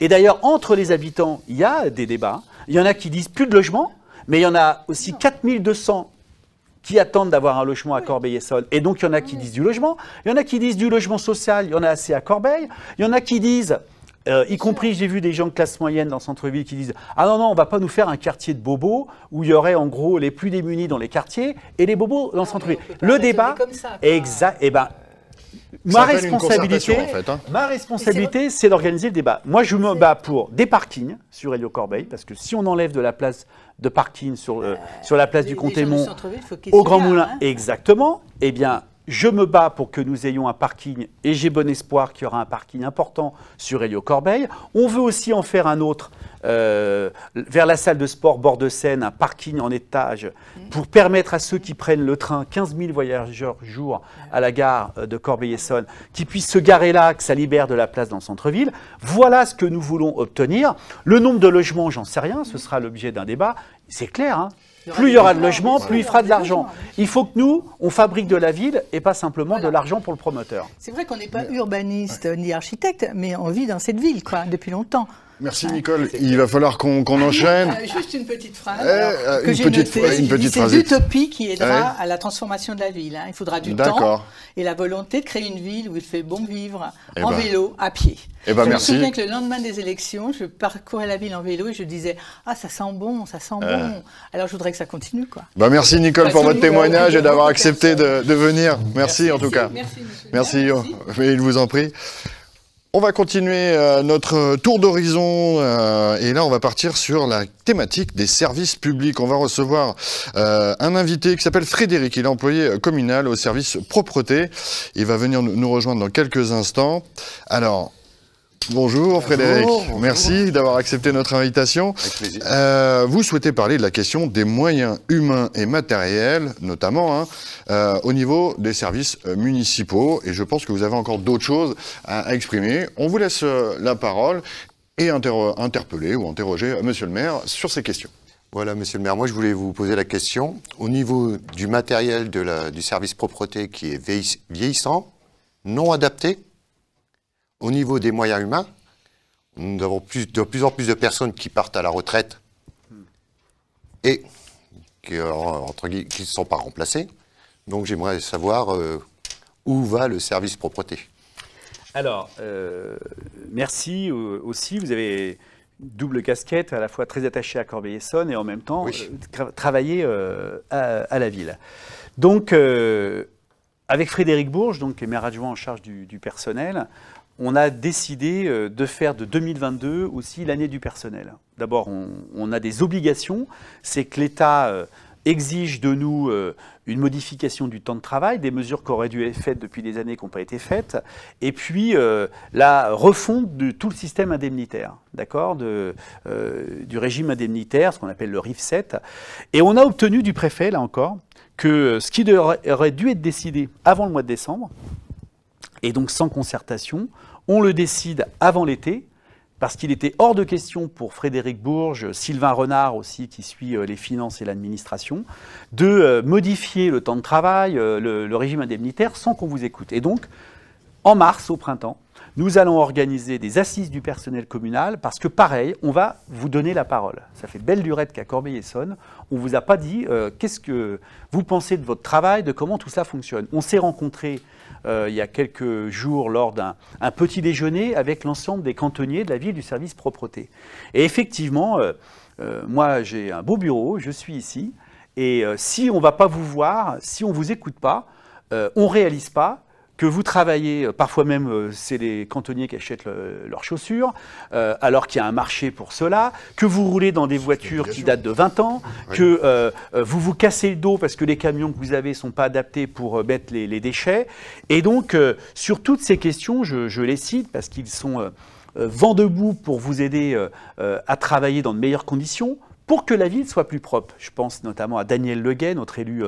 Et d'ailleurs, entre les habitants, il y a des débats. Il y en a qui disent plus de logement, mais il y en a aussi 4200 qui attendent d'avoir un logement à Corbeil-Essonnes. Et donc, il y en a qui disent du logement, il y en a qui disent du logement social, il y en a assez à Corbeil, il y en a qui disent, euh, y compris j'ai vu des gens de classe moyenne dans le centre-ville qui disent « Ah non, non, on va pas nous faire un quartier de bobos où il y aurait en gros les plus démunis dans les quartiers et les bobos dans le ah, centre-ville. » Le débat, exact, et eh ben, Ma responsabilité, hein. ma responsabilité, c'est d'organiser le débat. Moi, je me bats pour des parkings sur Hélio Corbeil, parce que si on enlève de la place de parking sur, euh, ah, sur la place du Comté-Mont au Grand Moulin, hein. exactement, eh bien, je me bats pour que nous ayons un parking et j'ai bon espoir qu'il y aura un parking important sur Hélio Corbeil. On veut aussi en faire un autre euh, vers la salle de sport bord de Seine, un parking en étage, mm. pour permettre à ceux qui prennent le train, 15 000 voyageurs jour à la gare de Corbeil-Essonne, qui puissent se garer là, que ça libère de la place dans le centre-ville. Voilà ce que nous voulons obtenir. Le nombre de logements, j'en sais rien, ce sera l'objet d'un débat. C'est clair, hein. plus il y aura de logements, plus il fera de l'argent. Il faut que nous, on fabrique de la ville et pas simplement de l'argent pour le promoteur. C'est vrai qu'on n'est pas urbaniste ni architecte, mais on vit dans cette ville, quoi, depuis longtemps. Merci Nicole. Il va falloir qu'on ah, enchaîne. Euh, juste une petite phrase. une, petite, une, phrase. C'est l'utopie qui aidera à la transformation de la ville. Hein. Il faudra du temps et la volonté de créer une ville où il fait bon vivre eh en ben. vélo, à pied. Eh ben, je me souviens que le lendemain des élections, je parcourais la ville en vélo et je disais Ah, ça sent bon, ça sent euh. bon. Alors je voudrais que ça continue. Quoi. Bah, merci Nicole bah, pour votre témoignage et d'avoir accepté de, venir. Merci, en tout cas. Merci, monsieur. Merci, il oh. vous en prie. On va continuer euh, notre tour d'horizon euh, et là on va partir sur la thématique des services publics. On va recevoir euh, un invité qui s'appelle Frédéric, il est employé communal au service propreté. Il va venir nous rejoindre dans quelques instants. Alors Bonjour Frédéric, merci d'avoir accepté notre invitation. Euh, vous souhaitez parler de la question des moyens humains et matériels, notamment hein, euh, au niveau des services euh, municipaux, et je pense que vous avez encore d'autres choses à exprimer. On vous laisse la parole et interpeller ou interroger Monsieur le maire sur ces questions. Voilà, Monsieur le maire, moi je voulais vous poser la question. Au niveau du matériel du service propreté qui est vieillissant, non adapté, au niveau des moyens humains, nous avons plus, de plus en plus de personnes qui partent à la retraite hmm. et qui, euh, ne qui sont pas remplacées. Donc j'aimerais savoir euh, où va le service propreté. Alors, euh, merci aussi. Vous avez double casquette, à la fois très attaché à Corbeil-Essonne et en même temps travaillé à, la ville. Donc, avec Frédéric Bourges, donc, qui maire adjoint en charge du personnel, on a décidé euh, de faire de 2022 aussi l'année du personnel. D'abord, on, a des obligations, c'est que l'État euh, exige de nous euh, une modification du temps de travail, des mesures qui auraient dû être faites depuis des années qui n'ont pas été faites, et puis la refonte de tout le système indemnitaire, d'accord, du régime indemnitaire, ce qu'on appelle le RIF 7. Et on a obtenu du préfet, là encore, que ce qui aurait dû être décidé avant le mois de décembre, et donc sans concertation. On le décide avant l'été, parce qu'il était hors de question pour Frédéric Bourges, Sylvain Renard aussi, qui suit euh, les finances et l'administration, de euh, modifier le temps de travail, euh, le, régime indemnitaire, sans qu'on vous écoute. Et donc, en mars, au printemps, nous allons organiser des assises du personnel communal, parce que pareil, on va vous donner la parole. Ça fait belle durée qu'à Corbeil-Essonne, on ne vous a pas dit qu'est-ce que vous pensez de votre travail, de comment tout ça fonctionne. On s'est rencontrés euh, il y a quelques jours lors d'un petit déjeuner avec l'ensemble des cantonniers de la ville du service propreté. Et effectivement, euh, euh, moi j'ai un beau bureau, je suis ici, et si on ne va pas vous voir, si on ne vous écoute pas, on ne réalise pas, que vous travaillez, euh, parfois même euh, c'est les cantonniers qui achètent leurs chaussures, euh, alors qu'il y a un marché pour cela, que vous roulez dans des voitures qui datent de 20 ans, que vous vous cassez le dos parce que les camions que vous avez ne sont pas adaptés pour mettre les, déchets. Et donc, sur toutes ces questions, je, les cite parce qu'ils sont vent debout pour vous aider à travailler dans de meilleures conditions pour que la ville soit plus propre. Je pense notamment à Daniel Leguet, notre élu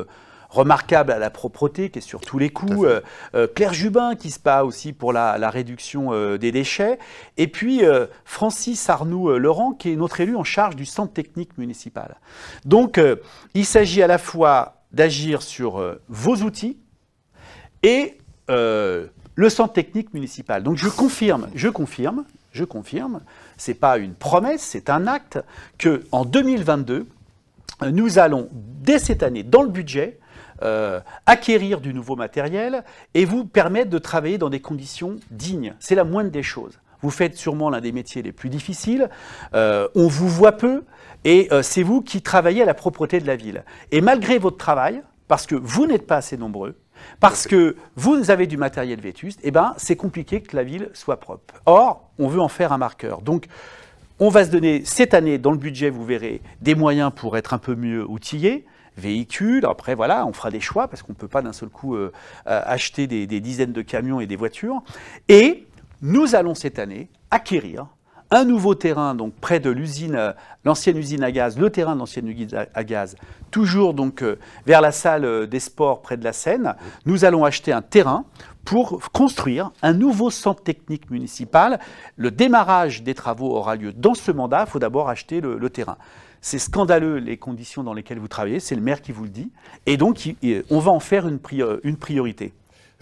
remarquable à la propreté, qui est sur tous les coups. Euh, euh, Claire Jubin qui se bat aussi pour la, réduction euh, des déchets. Et puis Francis Arnoux-Laurent qui est notre élu en charge du centre technique municipal. Donc il s'agit à la fois d'agir sur vos outils et le centre technique municipal. Donc je confirme, je confirme, je confirme, c'est pas une promesse, c'est un acte qu'en 2022 nous allons dès cette année dans le budget euh, acquérir du nouveau matériel et vous permettre de travailler dans des conditions dignes. C'est la moindre des choses. Vous faites sûrement l'un des métiers les plus difficiles, euh, on vous voit peu, et euh, c'est vous qui travaillez à la propreté de la ville. Et malgré votre travail, parce que vous n'êtes pas assez nombreux, parce que vous avez du matériel vétuste, eh ben, c'est compliqué que la ville soit propre. Or, on veut en faire un marqueur. Donc, on va se donner cette année, dans le budget, vous verrez, des moyens pour être un peu mieux outillés véhicules. Après, voilà, on fera des choix parce qu'on ne peut pas d'un seul coup euh, euh, acheter des, dizaines de camions et des voitures. Et nous allons cette année acquérir un nouveau terrain donc près de l'usine, euh, l'ancienne usine à gaz, le terrain de l'ancienne usine à gaz, toujours donc vers la salle des sports près de la Seine. Nous allons acheter un terrain pour construire un nouveau centre technique municipal. Le démarrage des travaux aura lieu dans ce mandat. Il faut d'abord acheter le terrain c'est scandaleux les conditions dans lesquelles vous travaillez, c'est le maire qui vous le dit, et donc on va en faire une, priorité.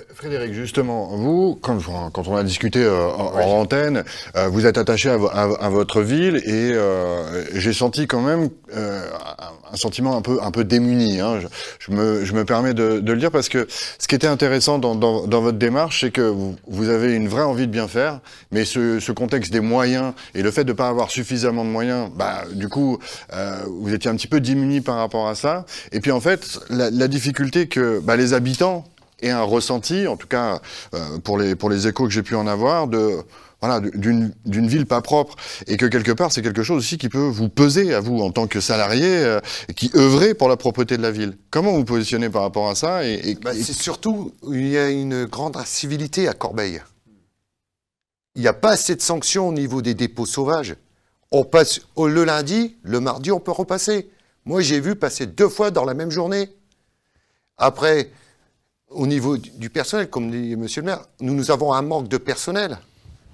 Euh, Frédéric, justement, vous, quand, quand on a discuté euh, en, antenne, euh, vous êtes attaché à, votre ville et j'ai senti quand même un sentiment un peu, un peu démuni. Hein. Je, me, permets de, le dire parce que ce qui était intéressant dans, votre démarche, c'est que vous, avez une vraie envie de bien faire, mais ce, contexte des moyens et le fait de ne pas avoir suffisamment de moyens, bah, du coup, vous étiez un petit peu démuni par rapport à ça. Et puis en fait, la, difficulté que bah, les habitants et un ressenti, en tout cas euh, pour, les, pour les échos que j'ai pu en avoir, de voilà, d'une ville pas propre, et que quelque part, c'est quelque chose aussi qui peut vous peser à vous en tant que salarié, euh, qui œuvrez pour la propreté de la ville. Comment vous, positionnez par rapport à ça bah, C'est surtout, il y a une grande civilité à Corbeil. Il n'y a pas assez de sanctions au niveau des dépôts sauvages. On passe le lundi, le mardi, on peut repasser. Moi, j'ai vu passer deux fois dans la même journée. Après, au niveau du personnel, comme dit M. le maire, nous, nous avons un manque de personnel.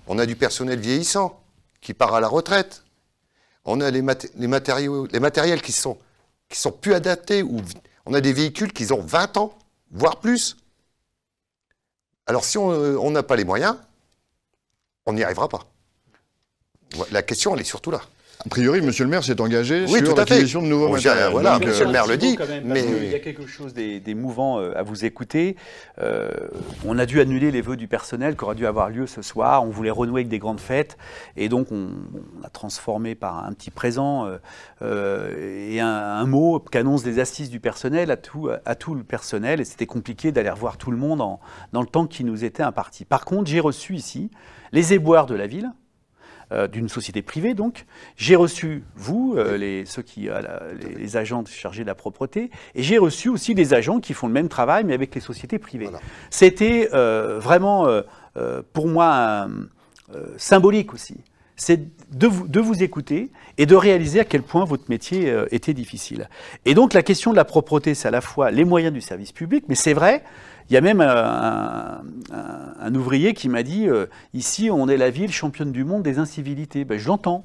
On a du personnel vieillissant qui part à la retraite. On a les, matériaux, les matériels qui sont, qui sont plus adaptés. on a des véhicules qui ont 20 ans, voire plus. Alors si euh, on n'a pas les moyens, on n'y arrivera pas. La question, elle est surtout là. A priori, Monsieur le maire s'est engagé sur l'acquisition de nouveaux matériels. Voilà, Monsieur le euh, maire le dit. mais... Il y a quelque chose d'émouvant euh, à vous écouter. Euh, on a dû annuler les vœux du personnel qui aura dû avoir lieu ce soir. On voulait renouer avec des grandes fêtes. Et donc, on, a transformé par un petit présent et un, mot qu'annonce les assises du personnel à tout, à tout le personnel. Et c'était compliqué d'aller revoir tout le monde dans le temps qui nous était imparti. Par contre, j'ai reçu ici les éboires de la ville euh, d'une société privée, donc. J'ai reçu, vous, euh, les, ceux qui, euh, les, agents chargés de la propreté, et j'ai reçu aussi des agents qui font le même travail, mais avec les sociétés privées. C'était vraiment, pour moi, symbolique aussi de vous, écouter et de réaliser à quel point votre métier euh, était difficile. Et donc la question de la propreté, c'est à la fois les moyens du service public, mais c'est vrai, il y a même un, ouvrier qui m'a dit, euh, ici on est la ville championne du monde des incivilités. Ben, je l'entends.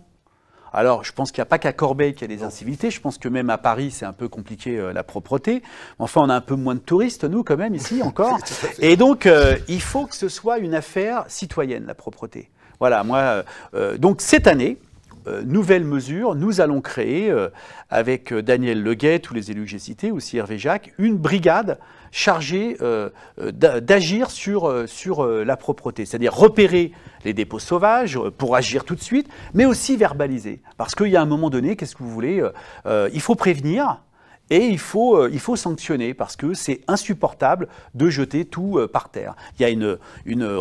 Alors, je pense qu'il n'y a pas qu'à Corbeil qu'il y a des incivilités. Je pense que même à Paris, c'est un peu compliqué euh, la propreté. Enfin, on a un peu moins de touristes, nous, quand même, ici encore. [LAUGHS] Et donc, il faut que ce soit une affaire citoyenne, la propreté. Voilà, moi, euh, euh, donc cette année, euh, nouvelle mesure, nous allons créer, avec Daniel Leguet, tous les élus que j'ai cités, aussi Hervé Jacques, une brigade chargée d'agir sur la propreté, c'est-à-dire repérer les dépôts sauvages pour agir tout de suite, mais aussi verbaliser. Parce qu'il y a un moment donné, qu'est-ce que vous voulez Il faut prévenir, et il faut, euh, il faut sanctionner parce que c'est insupportable de jeter tout euh, par terre. Il y a une, une, euh,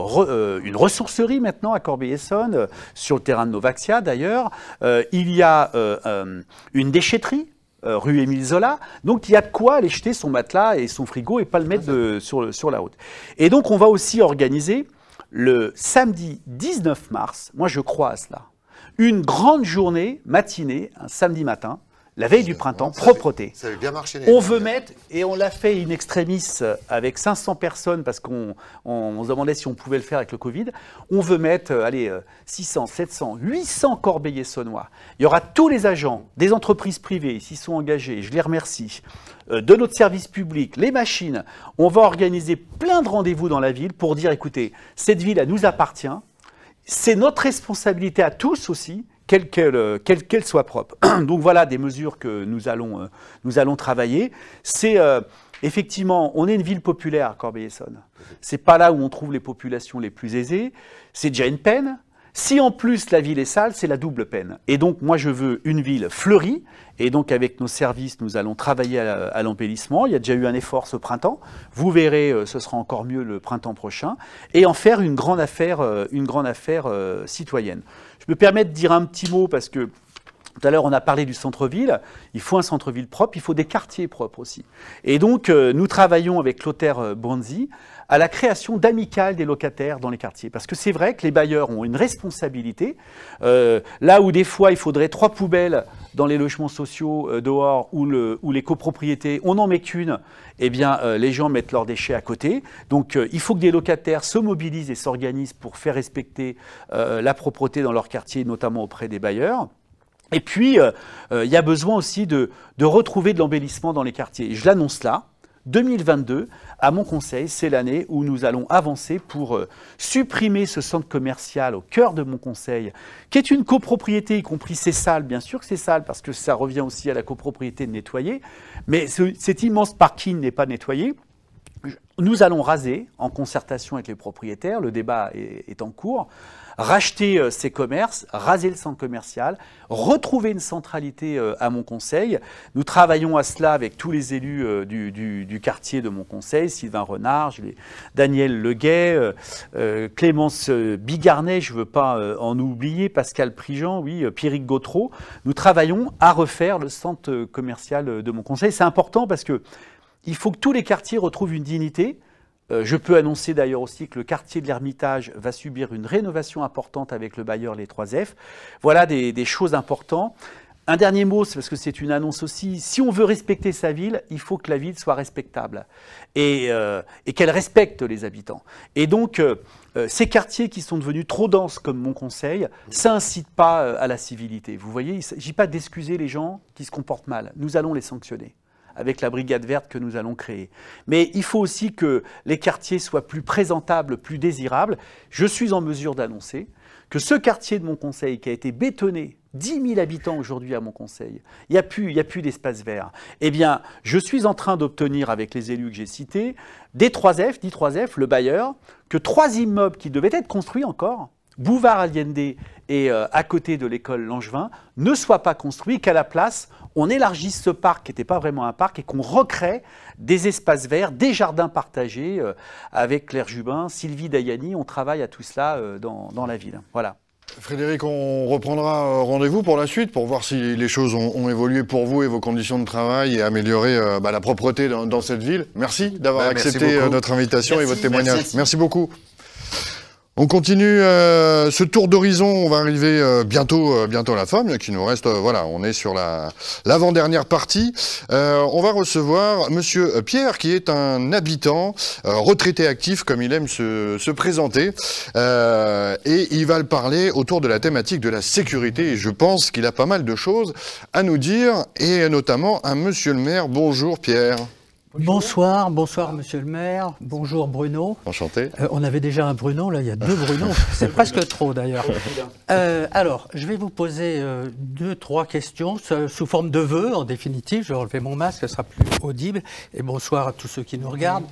ressourcerie maintenant à Corbeil-Essonne, sur le terrain de Novaxia d'ailleurs. il y a une déchetterie rue Émile Zola. Donc il y a de quoi aller jeter son matelas et son frigo et pas le mettre sur, sur, la route. Et donc on va aussi organiser le samedi 19 mars, moi je crois à cela, une grande journée matinée, un samedi matin, la veille du printemps, propreté. Ça a bien marché. On veut mettre, et on l'a fait in extremis euh, avec 500 personnes, parce qu'on se demandait si on pouvait le faire avec le Covid, on veut mettre, euh, allez, 600, 700, 800 corbeillers saunois. Il y aura tous les agents des entreprises privées s'y sont engagés, je les remercie, euh, de notre service public, les machines. On va organiser plein de rendez-vous dans la ville pour dire, écoutez, cette ville, elle nous appartient, c'est notre responsabilité à tous aussi, quelle qu'elle soit propre. [CLEARS THROAT] Donc voilà des mesures que nous allons, euh, nous allons travailler. C'est euh, effectivement, on est une ville populaire à Corbeil-Essonne. C'est pas là où on trouve les populations les plus aisées. C'est déjà une peine. Si en plus la ville est sale, c'est la double peine. Et donc moi je veux une ville fleurie, et donc avec nos services nous allons travailler à l'embellissement. Il y a déjà eu un effort ce printemps, vous verrez euh, ce sera encore mieux le printemps prochain, et en faire une grande affaire, une grande affaire citoyenne. Je me permets de dire un petit mot parce que tout à l'heure, on a parlé du centre-ville. Il faut un centre-ville propre, il faut des quartiers propres aussi. Et donc, euh, nous travaillons avec Clotaire euh, Bonzi à la création d'amicales des locataires dans les quartiers. Parce que c'est vrai que les bailleurs ont une responsabilité. Euh, là où des fois il faudrait trois poubelles dans les logements sociaux euh, dehors ou, les copropriétés, on n'en met qu'une, eh bien euh, les gens mettent leurs déchets à côté. Donc il faut que des locataires se mobilisent et s'organisent pour faire respecter la propreté dans leur quartier, notamment auprès des bailleurs. Et puis, il y a besoin aussi de, retrouver de l'embellissement dans les quartiers. je l'annonce là, 2022, à mon conseil, c'est l'année où nous allons avancer pour euh, supprimer ce centre commercial au cœur de mon conseil, qui est une copropriété, y compris ces salles, bien sûr que ces salles, parce que ça revient aussi à la copropriété de nettoyer, mais cet immense parking n'est pas nettoyé. Nous allons raser, en concertation avec les propriétaires, le débat est en cours, racheter euh, ces commerces, raser le centre commercial, retrouver une centralité euh, à mon conseil. Nous travaillons à cela avec tous les élus euh, du, quartier de mon conseil, Sylvain Renard, Daniel Leguet, Clémence Bigarnet, je ne veux pas en oublier, Pascal Prigent, oui, Pierrick Gautreau. Nous travaillons à refaire le centre commercial de mon conseil. C'est important parce qu'il faut que tous les quartiers retrouvent une dignité. Euh, je peux annoncer d'ailleurs aussi que le quartier de l'Ermitage va subir une rénovation importante avec le bailleur Les 3F. Voilà des, choses importantes. Un dernier mot, parce que c'est une annonce aussi. Si on veut respecter sa ville, il faut que la ville soit respectable et, euh, qu'elle respecte les habitants. Et donc, euh, ces quartiers qui sont devenus trop denses, comme mon conseil, ça incite pas à la civilité. Vous voyez, il ne pas d'excuser les gens qui se comportent mal. Nous allons les sanctionner avec la brigade verte que nous allons créer. Mais il faut aussi que les quartiers soient plus présentables, plus désirables. Je suis en mesure d'annoncer que ce quartier de mon conseil qui a été bétonné 10 000 habitants aujourd'hui à mon conseil. Il n'y a plus, d'espace vert. Eh bien, je suis en train d'obtenir avec les élus que j'ai cités, des 3F, 10 3F, le bailleur, que trois immeubles qui devaient être construits encore, Bouvard Allende et euh, à côté de l'école Langevin, ne soient pas construits, qu'à la place, on élargit ce parc qui n'était pas vraiment un parc et qu'on recrée des espaces verts, des jardins partagés euh, avec Claire Jubin, Sylvie Dayani. On travaille à tout cela euh, dans, la ville. Voilà. Frédéric, on reprendra euh, rendez-vous pour la suite, pour voir si les choses ont, évolué pour vous et vos conditions de travail et améliorer bah, la propreté dans, cette ville. Merci d'avoir bah, accepté notre invitation et votre témoignage. merci beaucoup. On continue euh, ce tour d'horizon, on va arriver euh, bientôt, euh, bientôt à la fin, qui nous reste, voilà, on est sur la l'avant-dernière partie. on va recevoir Monsieur Pierre, qui est un habitant, retraité actif, comme il aime se, présenter, et il va le parler autour de la thématique de la sécurité, et je pense qu'il a pas mal de choses à nous dire, et notamment à Monsieur le maire. Bonjour Pierre. Bonsoir, bonsoir Monsieur le maire, bonjour Bruno. Enchanté. Euh, on avait déjà un Bruno, là il y a deux Bruno, [LAUGHS] c'est presque trop d'ailleurs. [LAUGHS] Euh, alors, je vais vous poser euh, deux, trois questions sous forme de vœux en définitive, je vais enlever mon masque, ce sera plus audible. Et bonsoir à tous ceux qui nous regardent.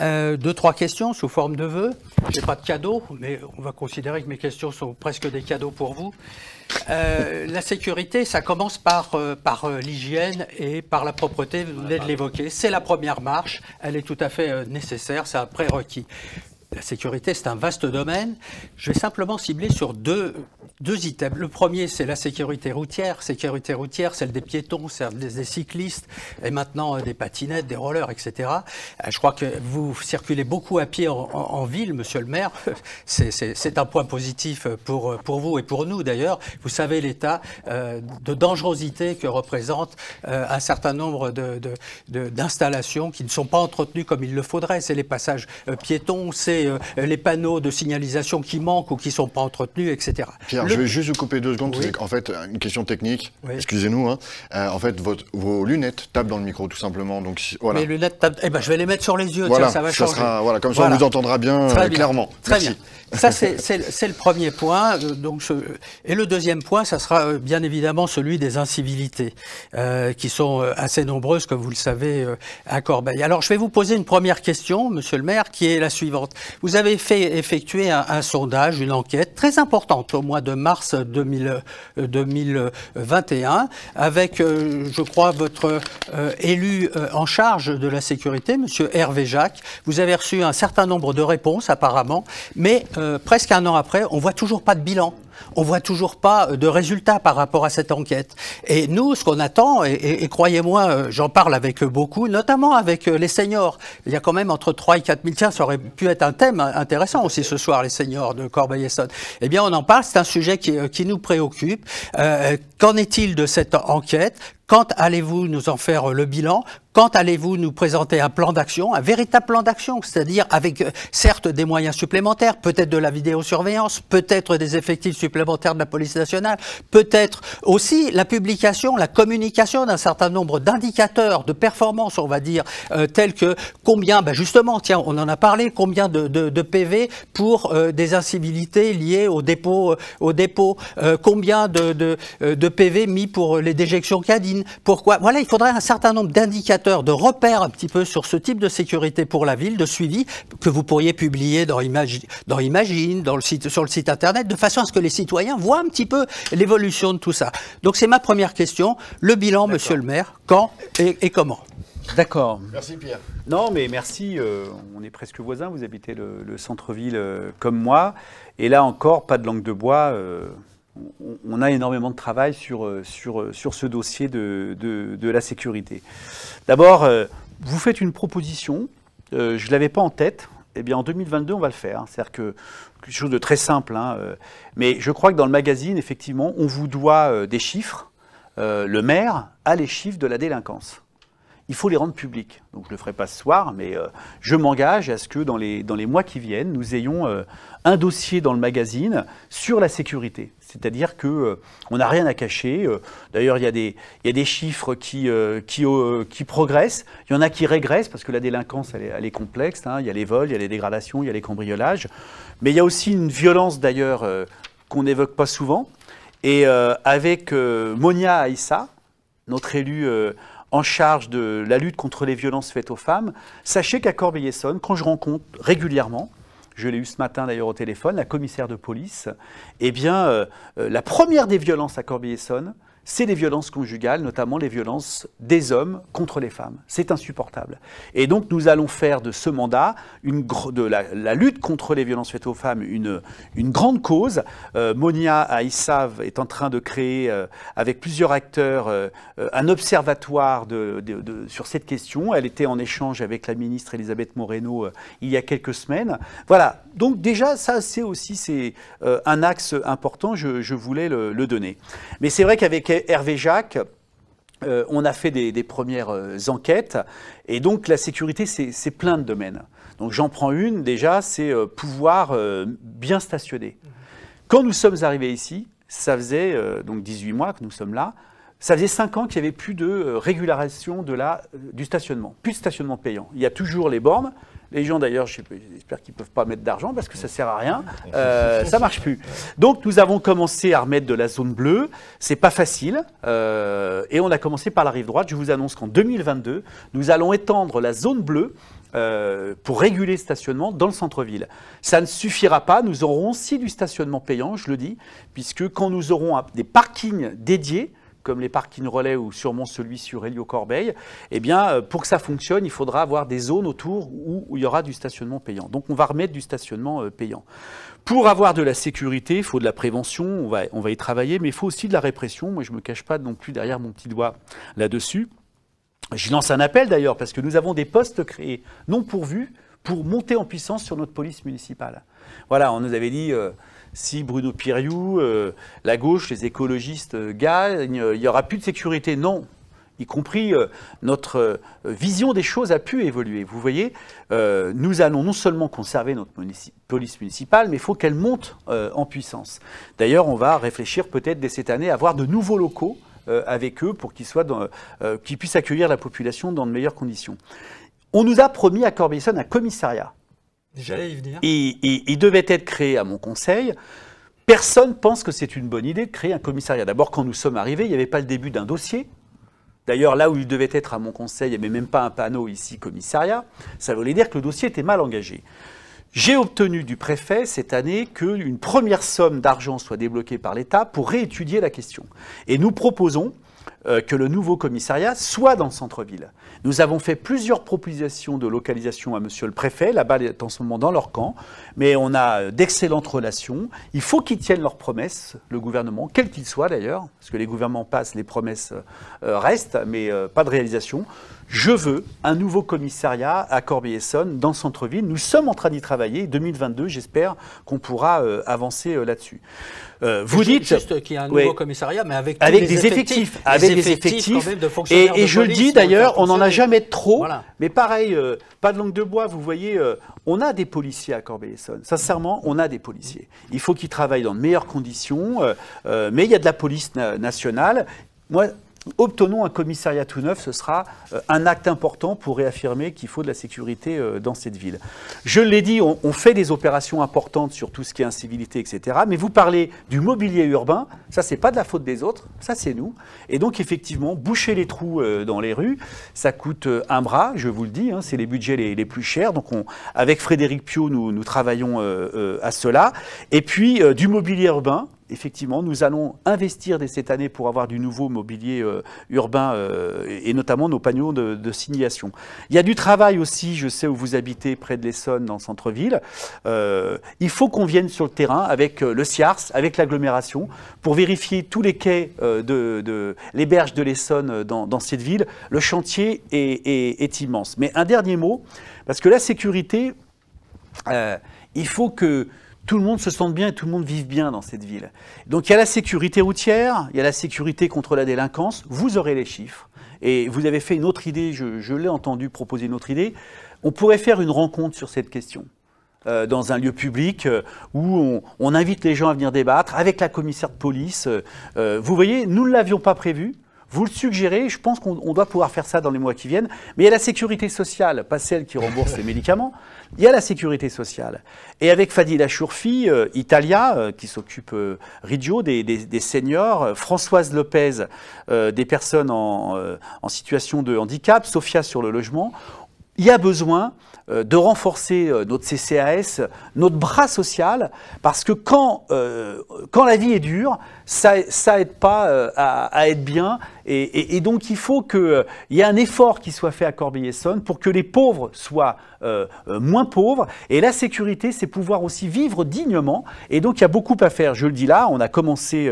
Euh, deux, trois questions sous forme de vœux. Je n'ai pas de cadeaux, mais on va considérer que mes questions sont presque des cadeaux pour vous. Euh, la sécurité, ça commence par, euh, par l'hygiène et par la propreté, vous venez de l'évoquer. C'est la première marche, elle est tout à fait nécessaire, c'est un prérequis la sécurité, c'est un vaste domaine. Je vais simplement cibler sur deux, deux items. Le premier, c'est la sécurité routière. Sécurité routière, celle des piétons, celle des, cyclistes, et maintenant euh, des patinettes, des rollers, etc. Euh, je crois que vous circulez beaucoup à pied en, ville, monsieur le maire. [LAUGHS] C'est un point positif pour, pour vous et pour nous, d'ailleurs. Vous savez l'état euh, de dangerosité que représente un certain nombre d'installations de, de, qui ne sont pas entretenues comme il le faudrait. C'est les passages piétons, c'est euh, les panneaux de signalisation qui manquent ou qui ne sont pas entretenus, etc. Pierre, je vais juste vous couper deux secondes. En fait, une question technique, excusez-nous. Hein. Euh, en fait, vos lunettes tapent dans le micro, tout simplement. Donc, voilà. Mes lunettes tapent. Eh ben, je vais les mettre sur les yeux, ça va changer. voilà, comme ça, on vous entendra bien, euh, clairement. Très bien. Ça, [LAUGHS] c'est le premier point. Donc, Et le deuxième point, ça sera bien évidemment celui des incivilités, qui sont assez nombreuses, comme vous le savez, à Corbeil. Alors, je vais vous poser une première question, monsieur le maire, qui est la suivante. Vous avez fait effectuer un, sondage, une enquête très importante au mois de mars 2021 euh, avec, euh, je crois, votre euh, élu en charge de la sécurité, Monsieur Hervé Jacques. Vous avez reçu un certain nombre de réponses apparemment, mais presque un an après, on voit toujours pas de bilan. On voit toujours pas euh, de résultats par rapport à cette enquête. Et nous, ce qu'on attend, et, croyez-moi, euh, j'en parle avec euh, beaucoup, notamment avec les seniors. Il y a quand même entre 3 et 4 000 tiens, ça aurait pu être un thème hein, intéressant aussi ce soir, les seniors de Corbeil-Essonne. Eh bien, on en parle, c'est un sujet qui, nous préoccupe. qu'en est-il de cette enquête quand allez-vous nous en faire euh, le bilan Quand allez-vous nous présenter un plan d'action, un véritable plan d'action, c'est-à-dire avec euh, certes des moyens supplémentaires, peut-être de la vidéosurveillance, peut-être des effectifs supplémentaires de la police nationale, peut-être aussi la publication, la communication d'un certain nombre d'indicateurs de performance, on va dire, euh, tels que combien, ben justement, tiens, on en a parlé, combien de, PV pour des incivilités liées au dépôt, au dépôt combien de, de, PV mis pour les déjections cadines pourquoi Voilà, il faudrait un certain nombre d'indicateurs, de repères un petit peu sur ce type de sécurité pour la ville, de suivi que vous pourriez publier dans, Imagine, dans, le site, sur le site internet, de façon à ce que les citoyens voient un petit peu l'évolution de tout ça. Donc c'est ma première question. Le bilan, monsieur le maire, quand et, comment D'accord. Merci Pierre. Non, mais merci. Euh, on est presque voisins. Vous habitez le, centre-ville euh, comme moi. Et là encore, pas de langue de bois. Euh, on a énormément de travail sur, euh, euh, sur, ce dossier de, la sécurité. D'abord, euh, vous faites une proposition, je ne l'avais pas en tête, eh bien en 2022, on va le faire. C'est-à-dire que quelque chose de très simple, hein, mais je crois que dans le magazine, effectivement, on vous doit des chiffres. le maire a les chiffres de la délinquance il faut les rendre publics. Donc je ne le ferai pas ce soir, mais euh, je m'engage à ce que dans les, dans les mois qui viennent, nous ayons euh, un dossier dans le magazine sur la sécurité. C'est-à-dire que euh, on n'a rien à cacher. D'ailleurs, il y, a des, des chiffres qui, qui, qui progressent. Il y en a qui régressent parce que la délinquance, elle est, complexe. Hein. Il y a les vols, il y a les dégradations, il y a les cambriolages. Mais il y a aussi une violence, d'ailleurs, qu'on n'évoque pas souvent. Et avec Monia Aïssa, notre élue en charge de la lutte contre les violences faites aux femmes, sachez qu'à Corbeil-Essonne, quand je rencontre régulièrement, je l'ai eu ce matin d'ailleurs au téléphone, la commissaire de police, eh bien, euh, euh, la première des violences à Corbeil-Essonne, c'est les violences conjugales, notamment les violences des hommes contre les femmes. C'est insupportable. Et donc nous allons faire de ce mandat, une, de la, lutte contre les violences faites aux femmes, une, une grande cause. Euh, Monia Aïssav est en train de créer, euh, avec plusieurs acteurs, euh, un observatoire de, sur cette question. Elle était en échange avec la ministre Elisabeth Moreno il y a quelques semaines. Voilà, donc déjà ça c'est aussi c'est, un axe important, je, voulais le, le donner. Mais c'est vrai qu'avec Hervé Jacques, euh, on a fait des, premières euh, enquêtes. Et donc, la sécurité, c'est plein de domaines. Donc, j'en prends une déjà, c'est euh, pouvoir bien stationner. Quand nous sommes arrivés ici, ça faisait donc 18 mois que nous sommes là, ça faisait 5 ans qu'il n'y avait plus de régularisation de la, du stationnement, plus de stationnement payant. Il y a toujours les bornes, les gens, d'ailleurs, j'espère qu'ils ne peuvent pas mettre d'argent parce que ça ne sert à rien. [LAUGHS] Euh, ça ne marche plus. Donc, nous avons commencé à remettre de la zone bleue. C'est pas facile. Euh, et on a commencé par la rive droite. Je vous annonce qu'en 2022, nous allons étendre la zone bleue euh, pour réguler le stationnement dans le centre-ville. Ça ne suffira pas, nous aurons aussi du stationnement payant, je le dis, puisque quand nous aurons des parkings dédiés, comme les parkings relais ou sûrement celui sur Hélio Corbeil, eh bien, euh, pour que ça fonctionne, il faudra avoir des zones autour où, il y aura du stationnement payant. Donc on va remettre du stationnement euh, payant. Pour avoir de la sécurité, il faut de la prévention, on va, on va y travailler, mais il faut aussi de la répression. Moi, je ne me cache pas non plus derrière mon petit doigt là-dessus. Je lance un appel d'ailleurs, parce que nous avons des postes créés non pourvus pour monter en puissance sur notre police municipale. Voilà, on nous avait dit... Euh, si Bruno Piriou, euh, la gauche, les écologistes euh, gagnent, euh, il n'y aura plus de sécurité. Non, y compris notre vision des choses a pu évoluer. Vous voyez, nous allons non seulement conserver notre police municipale, mais il faut qu'elle monte en puissance. D'ailleurs, on va réfléchir peut-être dès cette année à avoir de nouveaux locaux avec eux pour qu'ils puissent accueillir la population dans de meilleures conditions. On nous a promis à corbeil un commissariat. Il, devait être créé à mon conseil. Personne pense que c'est une bonne idée de créer un commissariat. D'abord, quand nous sommes arrivés, il n'y avait pas le début d'un dossier. D'ailleurs, là où il devait être à mon conseil, il n'y avait même pas un panneau ici commissariat. Ça voulait dire que le dossier était mal engagé. J'ai obtenu du préfet cette année qu'une première somme d'argent soit débloquée par l'État pour réétudier la question. Et nous proposons euh, que le nouveau commissariat soit dans le centre-ville. Nous avons fait plusieurs propositions de localisation à monsieur le préfet. Là-bas, est en ce moment dans leur camp. Mais on a d'excellentes relations. Il faut qu'ils tiennent leurs promesses, le gouvernement, quel qu'il soit d'ailleurs, parce que les gouvernements passent, les promesses euh, restent, mais euh, pas de réalisation. Je veux un nouveau commissariat à Corbeil-Essonne, dans le centre-ville. Nous sommes en train d'y travailler. 2022, j'espère qu'on pourra euh, avancer là-dessus. Euh, vous dites juste qu'il y a un nouveau commissariat, mais avec, des effectifs, avec des effectifs, de et, je le dis d'ailleurs, on n'en a jamais trop. Mais pareil, euh, pas de langue de bois. Vous voyez, euh, on a des policiers à Corbeil-Essonne. Sincèrement, on a des policiers. Il faut qu'ils travaillent dans de meilleures conditions, mais il y a de la police nationale. Moi, Obtenons un commissariat tout neuf, ce sera euh, un acte important pour réaffirmer qu'il faut de la sécurité euh, dans cette ville. Je l'ai dit, on, fait des opérations importantes sur tout ce qui est incivilité, etc. Mais vous parlez du mobilier urbain, ça c'est pas de la faute des autres, ça c'est nous. Et donc effectivement, boucher les trous euh, dans les rues, ça coûte un bras, je vous le dis, hein, c'est les budgets les, plus chers. Donc avec Frédéric Pio, nous, travaillons à cela. Et puis du mobilier urbain, effectivement, nous allons investir dès cette année pour avoir du nouveau mobilier euh, urbain euh, et, notamment nos panneaux de, de, signalisation. Il y a du travail aussi, je sais où vous habitez, près de l'Essonne, dans le centre-ville. Euh, il faut qu'on vienne sur le terrain avec le SIARS, avec l'agglomération, pour vérifier tous les quais de, de, les berges de l'Essonne dans, cette ville. Le chantier est, immense. Mais un dernier mot, parce que la sécurité, il faut que tout le monde se sente bien et tout le monde vive bien dans cette ville. Donc il y a la sécurité routière, il y a la sécurité contre la délinquance, vous aurez les chiffres. Et vous avez fait une autre idée, je, l'ai entendu proposer une autre idée. On pourrait faire une rencontre sur cette question. Euh, dans un lieu public euh, où on, invite les gens à venir débattre avec la commissaire de police. Euh, vous voyez, nous ne l'avions pas prévu. Vous le suggérez, je pense qu'on doit pouvoir faire ça dans les mois qui viennent. Mais il y a la sécurité sociale, pas celle qui rembourse les médicaments. Il y a la sécurité sociale. Et avec Fadila Chourfi, euh, Italia, euh, qui s'occupe euh, Riggio des, seniors, Françoise Lopez, des personnes en, situation de handicap, Sophia sur le logement, il y a besoin euh, de renforcer euh, notre CCAS, notre bras social, parce que quand, euh, quand la vie est dure, ça n'aide pas à, être bien. Et, donc il faut qu'il y ait un effort qui soit fait à Corbeil-Essonne pour que les pauvres soient moins pauvres. Et la sécurité, c'est pouvoir aussi vivre dignement. Et donc il y a beaucoup à faire. Je le dis là, on a commencé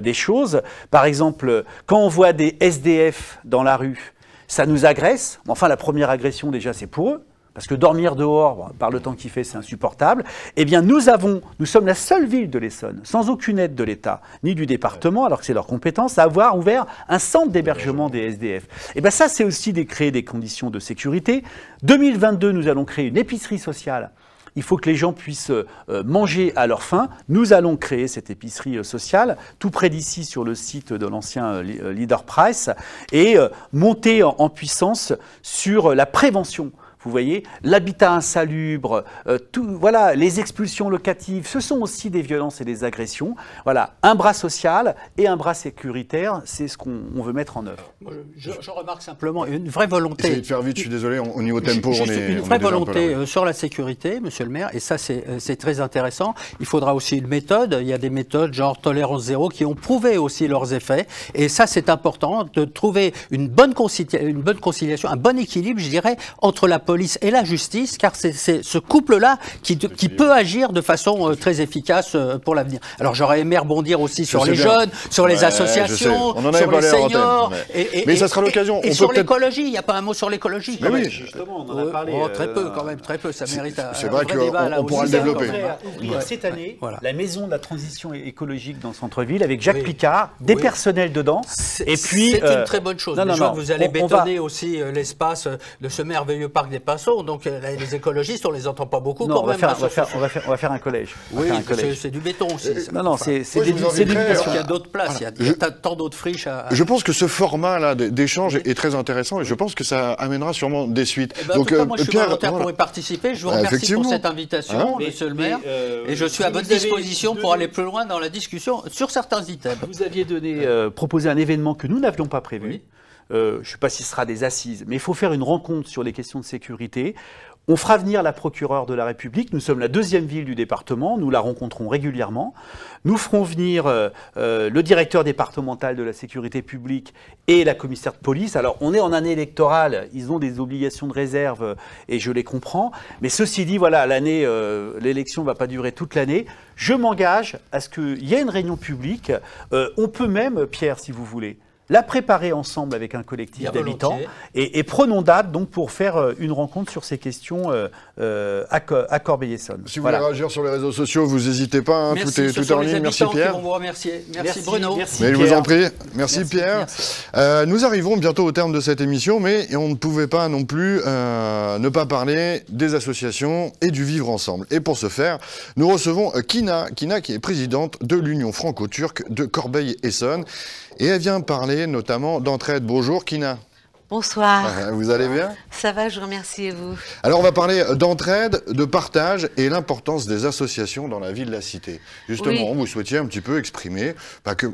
des choses. Par exemple, quand on voit des SDF dans la rue, ça nous agresse. Enfin, la première agression déjà, c'est pour eux parce que dormir dehors, par le temps qu'il fait, c'est insupportable, eh bien nous avons, nous sommes la seule ville de l'Essonne, sans aucune aide de l'État, ni du département, alors que c'est leur compétence, à avoir ouvert un centre d'hébergement des SDF. Eh bien ça, c'est aussi des, créer des conditions de sécurité. 2022, nous allons créer une épicerie sociale il faut que les gens puissent euh, euh, manger à leur faim. Nous allons créer cette épicerie euh, sociale tout près d'ici sur le site de l'ancien Leader Price et monter en puissance sur la prévention. Vous voyez, l'habitat insalubre, euh, tout, voilà, les expulsions locatives, ce sont aussi des violences et des agressions. Voilà, un bras social et un bras sécuritaire, c'est ce qu'on veut mettre en œuvre. Euh, je, remarque simplement une vraie volonté. Essayez de faire vite, je suis désolé, au niveau tempo, Une vraie volonté sur la sécurité, monsieur le maire, et ça euh, c'est très intéressant. Il faudra aussi une méthode. Il y a des méthodes genre tolérance zéro qui ont prouvé aussi leurs effets. Et ça c'est important de trouver une bonne, une bonne conciliation, un bon équilibre, je dirais, entre la police police et la justice, car c'est ce couple-là qui, qui, peut agir de façon euh, très efficace euh, pour l'avenir. Alors j'aurais aimé rebondir aussi sur les jeunes, sur les associations, sur les seniors, mais... Et, ça sera l'occasion. Et, sur l'écologie, il n'y a pas un mot sur l'écologie. oui, justement, on en a parlé. Oh, euh, très peu, quand même, très peu. Ça mérite un, vrai, qu'on On, pourra le hein, développer. cette année la maison de la transition écologique dans le centre-ville avec Jacques Picard, des personnels dedans. Et puis, c'est une très bonne chose. vous allez bétonner aussi l'espace de ce merveilleux parc des donc euh, les écologistes, on les entend pas beaucoup quand on même. Hein, va faire, on, va faire, on, va faire, un collège. Oui, c'est du béton aussi. non, non, c'est qu'il euh, y a d'autres places, il y a, tant d'autres friches. À, Je pense que ce format-là d'échange est très intéressant et je pense que ça amènera sûrement des suites. Eh ben, Donc, euh, moi, je suis volontaire pour y participer. Je vous bah, remercie pour cette invitation, hein monsieur le maire. Et je suis à votre disposition pour aller plus loin dans la discussion sur certains items. Vous aviez donné, proposé un événement que nous n'avions pas prévu. Euh, je ne sais pas si ce sera des assises, mais il faut faire une rencontre sur les questions de sécurité. On fera venir la procureure de la République. Nous sommes la deuxième ville du département. Nous la rencontrons régulièrement. Nous ferons venir euh, euh, le directeur départemental de la sécurité publique et la commissaire de police. Alors, on est en année électorale. Ils ont des obligations de réserve et je les comprends. Mais ceci dit, voilà, l'année, l'élection ne va pas durer toute l'année. Je m'engage à ce qu'il y ait une réunion publique. on peut même, Pierre, si vous voulez, la préparer ensemble avec un collectif d'habitants et, prenons date donc pour faire euh, une rencontre sur ces questions euh, euh, à, Corbeil-Essonne. Si vous voulez réagir sur les réseaux sociaux, vous n'hésitez pas, hein, tout est, tout en ligne. Merci Pierre. vous Merci, Bruno. Merci, mais je vous en prie. Merci, Pierre. nous arrivons bientôt au terme de cette émission, mais on ne pouvait pas non plus ne pas parler des associations et du vivre ensemble. Et pour ce faire, nous recevons Kina, Kina qui est présidente de l'Union franco-turque de Corbeil-Essonne, et elle vient parler notamment d'entraide. Bonjour Kina. Bonsoir. Ah, vous allez bien Ça va, je vous remercie vous. Alors on va parler d'entraide, de partage et l'importance des associations dans la vie de la cité. Justement, on vous souhaitiez un petit peu exprimer que,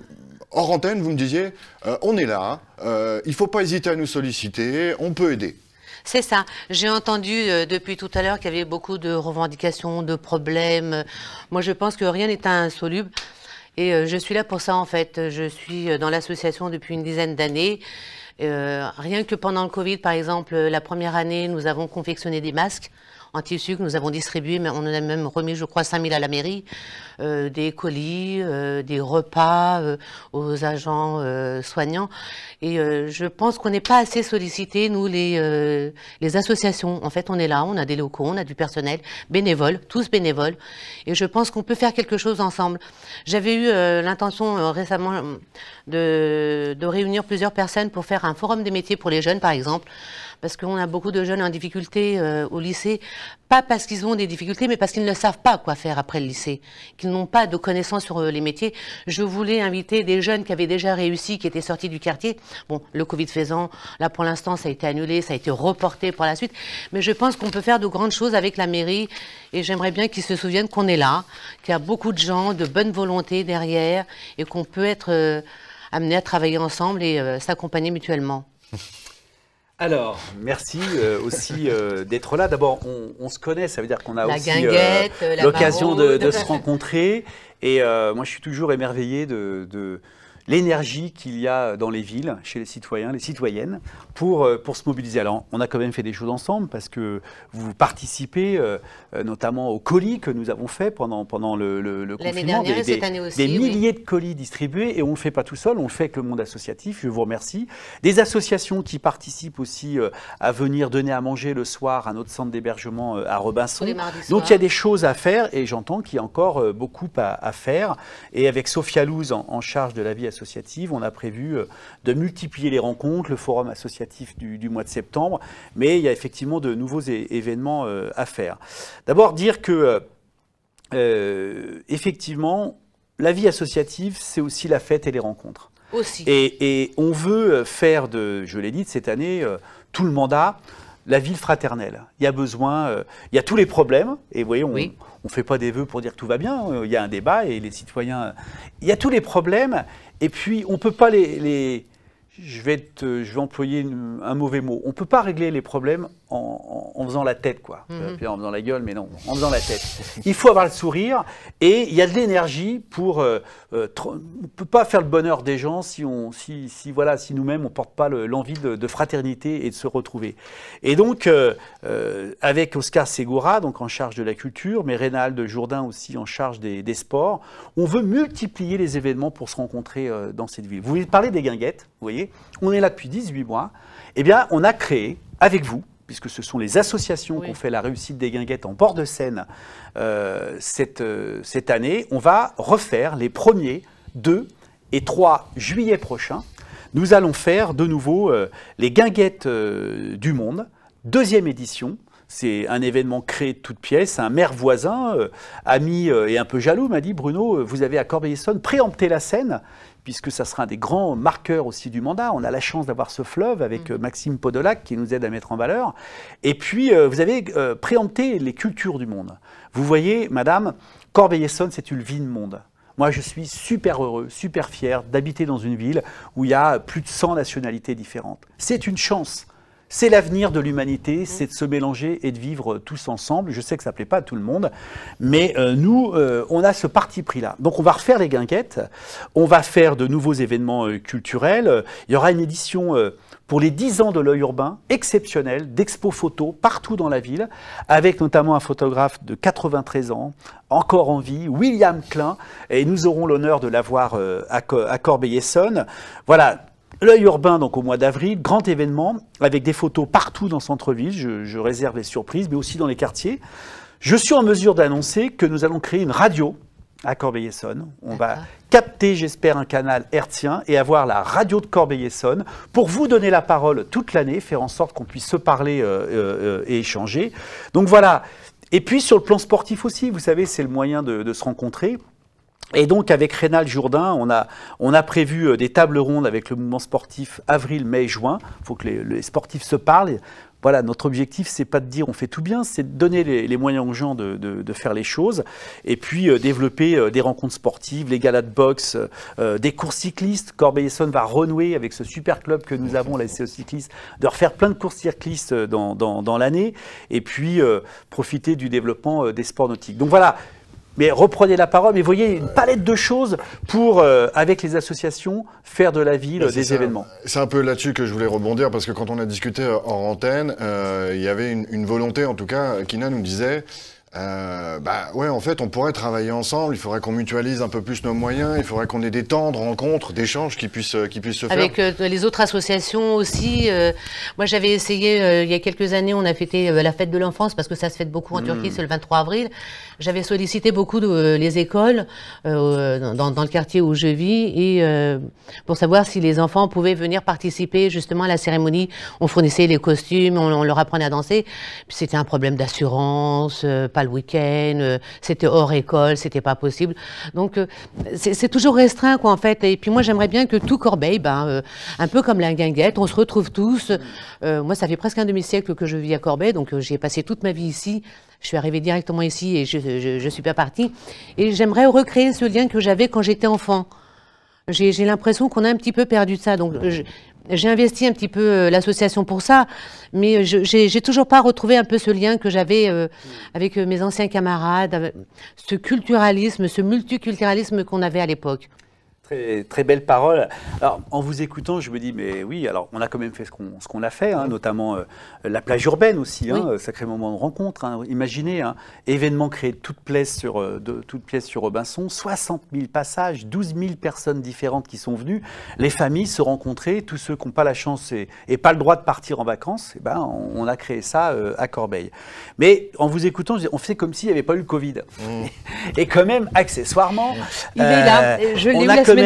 hors antenne, vous me disiez, euh, on est là, euh, il ne faut pas hésiter à nous solliciter, on peut aider. C'est ça. J'ai entendu euh, depuis tout à l'heure qu'il y avait beaucoup de revendications, de problèmes. Moi, je pense que rien n'est insoluble. Et euh, je suis là pour ça, en fait. Je suis euh, dans l'association depuis une dizaine d'années. Euh, rien que pendant le Covid, par exemple, la première année, nous avons confectionné des masques tissu que Nous avons distribué, mais on en a même remis, je crois, 5000 à la mairie, euh, des colis, euh, des repas euh, aux agents euh, soignants. Et euh, je pense qu'on n'est pas assez sollicité, nous, les, les associations. En fait, on est là, on a des locaux, on a du personnel, bénévole, tous bénévoles. Et je pense qu'on peut faire quelque chose ensemble. J'avais eu l'intention récemment de, de réunir plusieurs personnes pour faire un forum des métiers pour les jeunes, par exemple parce qu'on a beaucoup de jeunes en difficulté euh, au lycée, pas parce qu'ils ont des difficultés, mais parce qu'ils ne savent pas quoi faire après le lycée, qu'ils n'ont pas de connaissances sur euh, les métiers. Je voulais inviter des jeunes qui avaient déjà réussi, qui étaient sortis du quartier. Bon, le Covid faisant, là pour l'instant ça a été annulé, ça a été reporté pour la suite, mais je pense qu'on peut faire de grandes choses avec la mairie et j'aimerais bien qu'ils se souviennent qu'on est là, qu'il y a beaucoup de gens de bonne volonté derrière et qu'on peut être euh, amené à travailler ensemble et euh, s'accompagner mutuellement. [LAUGHS] Alors, merci euh, aussi euh, d'être là. D'abord, on, se connaît, ça veut dire qu'on a aussi euh, l'occasion de, se rencontrer. Et moi, je suis toujours émerveillé de l'énergie qu'il y a euh, dans les villes, chez les citoyens, les citoyennes, pour, euh, pour se mobiliser. Alors, on a quand même fait des choses ensemble parce que vous participez euh, notamment aux colis que nous avons fait pendant, pendant le, le, confinement. des, aussi, des milliers de colis distribués et on ne le fait pas tout seul, on le fait avec le monde associatif. Je vous remercie. Des associations qui participent aussi à venir donner à manger le soir à notre centre d'hébergement à Robinson. Donc, il y a des choses à faire et j'entends qu'il y a encore beaucoup à, faire. Et avec Sophia Louz en, en charge de la vie associative, on a prévu euh, de multiplier les rencontres, le forum associatif du, mois de septembre, mais il y a effectivement de nouveaux événements euh, à faire. D'abord dire que euh, effectivement, la vie associative, c'est aussi la fête et les rencontres. Aussi. Et, on veut faire de, je l'ai dit, de cette année, tout le mandat la ville fraternelle. Il y a besoin, euh, il y a tous les problèmes, et vous voyez, on ne fait pas des vœux pour dire que tout va bien, euh, il y a un débat, et les citoyens, il y a tous les problèmes, et puis on ne peut pas les, je, vais euh, je vais employer un mauvais mot, on ne peut pas régler les problèmes en, faisant la tête, quoi. Mhm. Euh, en faisant la gueule, mais non, en faisant la tête. [LAUGHS] Il faut avoir le sourire et il y a de l'énergie pour. on ne peut pas faire le bonheur des gens si, on, si, si voilà, si nous-mêmes on ne porte pas l'envie de, fraternité et de se retrouver. Et donc euh, euh, avec Oscar Segura, donc en charge de la culture, mais de Jourdain aussi en charge des, sports, on veut multiplier les événements pour se rencontrer dans cette ville. Vous voulez des guinguettes, vous voyez, on est là depuis 18 mois. Eh bien, on a créé avec vous puisque ce sont les associations qui ont fait la réussite des guinguettes en bord de Seine euh, euh, cette, année, on va refaire les premiers 2 et 3 juillet prochain, Nous allons faire de nouveau euh, les guinguettes du monde, deuxième édition. C'est un événement créé de toutes pièces. Un maire voisin, ami et un peu jaloux, m'a dit Bruno, vous avez à Corbeil-Essonne préempté la scène puisque ça sera un des grands marqueurs aussi du mandat. On a la chance d'avoir ce fleuve avec mm. euh, Maxime Podolac qui nous aide à mettre en valeur. Et puis, euh, vous avez euh, préempté les cultures du monde. Vous voyez, Madame, Corbeil-Essonne, c'est une ville monde. Moi, je suis super heureux, super fier d'habiter dans une ville où il y a plus de 100 nationalités différentes. C'est une chance. C'est l'avenir de l'humanité, mm. c'est de se mélanger et de vivre tous ensemble. Je sais que ça ne plaît pas à tout le monde, mais euh, nous, euh, on a ce parti pris-là. Donc on va refaire les guinguettes, on va faire de nouveaux événements euh, culturels. Il y aura une édition pour les 10 ans de l'œil urbain, exceptionnelle, d'expos photos partout dans la ville, avec notamment un photographe de 93 ans, encore en vie, William Klein, et nous aurons l'honneur de l'avoir à, à Corbeil-Essonne. Voilà, L'œil urbain, donc au mois d'avril, grand événement, avec des photos partout dans centre-ville. Je, réserve les surprises, mais aussi dans les quartiers. Je suis en mesure d'annoncer que nous allons créer une radio à Corbeil-Essonne. On va capter, j'espère, un canal hertzien et avoir la radio de Corbeil-Essonne pour vous donner la parole toute l'année, faire en sorte qu'on puisse se parler euh, euh, euh, et échanger. Donc voilà. Et puis sur le plan sportif aussi, vous savez, c'est le moyen de se rencontrer. Et donc avec Rénal Jourdain, on a, on a prévu euh, des tables rondes avec le mouvement sportif avril, mai, juin. Il faut que les, sportifs se parlent. Voilà, notre objectif, c'est pas de dire on fait tout bien, c'est de donner les, moyens aux gens de, faire les choses et puis euh, développer euh, des rencontres sportives, les galas de boxe, des courses cyclistes. Corbeil-Essonne va renouer avec ce super club que nous avons, la SCO Cycliste, de refaire plein de courses cyclistes dans, dans l'année et puis profiter du développement des sports nautiques. Donc voilà, mais reprenez la parole, mais voyez une palette de choses pour, euh, avec les associations, faire de la ville des événements. C'est un peu là-dessus que je voulais rebondir, parce que quand on a discuté en euh, antenne, euh, il y avait une, une, volonté, en tout cas, Kina nous disait, euh, bah ouais, en fait, on pourrait travailler ensemble. Il faudrait qu'on mutualise un peu plus nos moyens. Il faudrait qu'on ait des temps de rencontres, d'échanges qui puissent, euh, qui puissent se faire. Avec euh, les autres associations aussi. Euh. moi, j'avais essayé il y a quelques années. On a fêté la fête de l'enfance parce que ça se fête beaucoup en Turquie. Mmh. C'est le 23 avril. J'avais sollicité beaucoup les écoles dans, le quartier où je vis et pour savoir si les enfants pouvaient venir participer justement à la cérémonie. On fournissait les costumes, on, leur apprenait à danser. C'était un problème d'assurance le week-end, euh, c'était hors école, c'était pas possible. Donc euh, c'est toujours restreint quoi en fait. Et puis moi j'aimerais bien que tout Corbeil, ben, euh, un peu comme la guinguette, on se retrouve tous. moi ça fait presque un demi-siècle que je vis à Corbeil, donc j'ai passé toute ma vie ici. Je suis arrivée directement ici et je, suis pas partie. Et j'aimerais recréer ce lien que j'avais quand j'étais enfant. J'ai l'impression qu'on a un petit peu perdu de ça. Donc, j'ai investi un petit peu euh, l'association pour ça, mais j'ai toujours pas retrouvé un peu ce lien que j'avais euh, avec euh, mes anciens camarades, ce culturalisme, ce multiculturalisme qu'on avait à l'époque très, très belles paroles. Alors, en vous écoutant, je me dis, mais oui, alors on a quand même fait ce qu'on qu'on a fait, hein, notamment euh, la plage urbaine aussi, hein, euh, sacré moment de rencontre. Hein, imaginez, hein, événement créé de toutes sur, euh, de, toute pièce sur Robinson, 60 000 passages, 12 000 personnes différentes qui sont venues, les familles se rencontrer, tous ceux qui n'ont pas la chance et, pas le droit de partir en vacances, eh ben, on, a créé ça à Corbeil. Mais en vous écoutant, on fait comme s'il n'y avait pas eu le Covid. Mmh. [LAUGHS] et quand même, accessoirement, il est là, je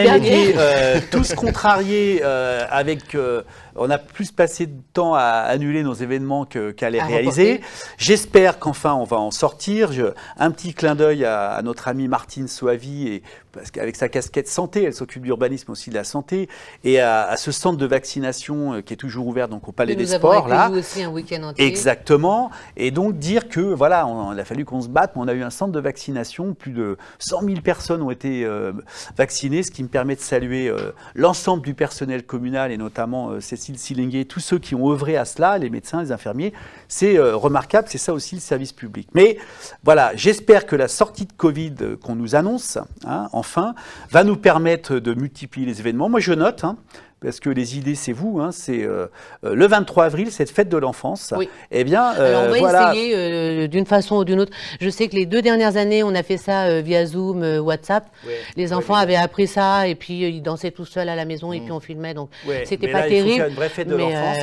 euh, tous contrariés euh, avec euh, on a plus passé de temps à annuler nos événements qu'à les réaliser. J'espère qu'enfin on va en sortir. un petit clin d'œil à, notre amie Martine Soavi, et, parce qu'avec sa casquette santé, elle s'occupe d'urbanisme aussi de la santé, et à, ce centre de vaccination euh, qui est toujours ouvert donc au Palais des Sports. là. un week-end entier. Exactement. Et donc dire que voilà, on, a fallu qu'on se batte, mais on a eu un centre de vaccination. Plus de 100 000 personnes ont été euh, vaccinées, ce qui me permet de saluer euh, l'ensemble du personnel communal et notamment Cécile tous ceux qui ont œuvré à cela, les médecins, les infirmiers, c'est euh, remarquable, c'est ça aussi le service public. Mais voilà, j'espère que la sortie de Covid qu'on nous annonce, hein, enfin, va nous permettre de multiplier les événements. Moi, je note, hein, parce que les idées, c'est vous, hein, c'est euh, euh, le 23 avril, cette fête de l'enfance. Oui. Eh bien, euh, on va essayer d'une façon ou d'une autre. Je sais que les deux dernières années, on a fait ça via Zoom, WhatsApp. Les enfants avaient appris ça et puis ils dansaient tout seuls à la maison et mm. puis on filmait. Donc, c'était pas là, terrible. Il une vraie fête de l'enfance.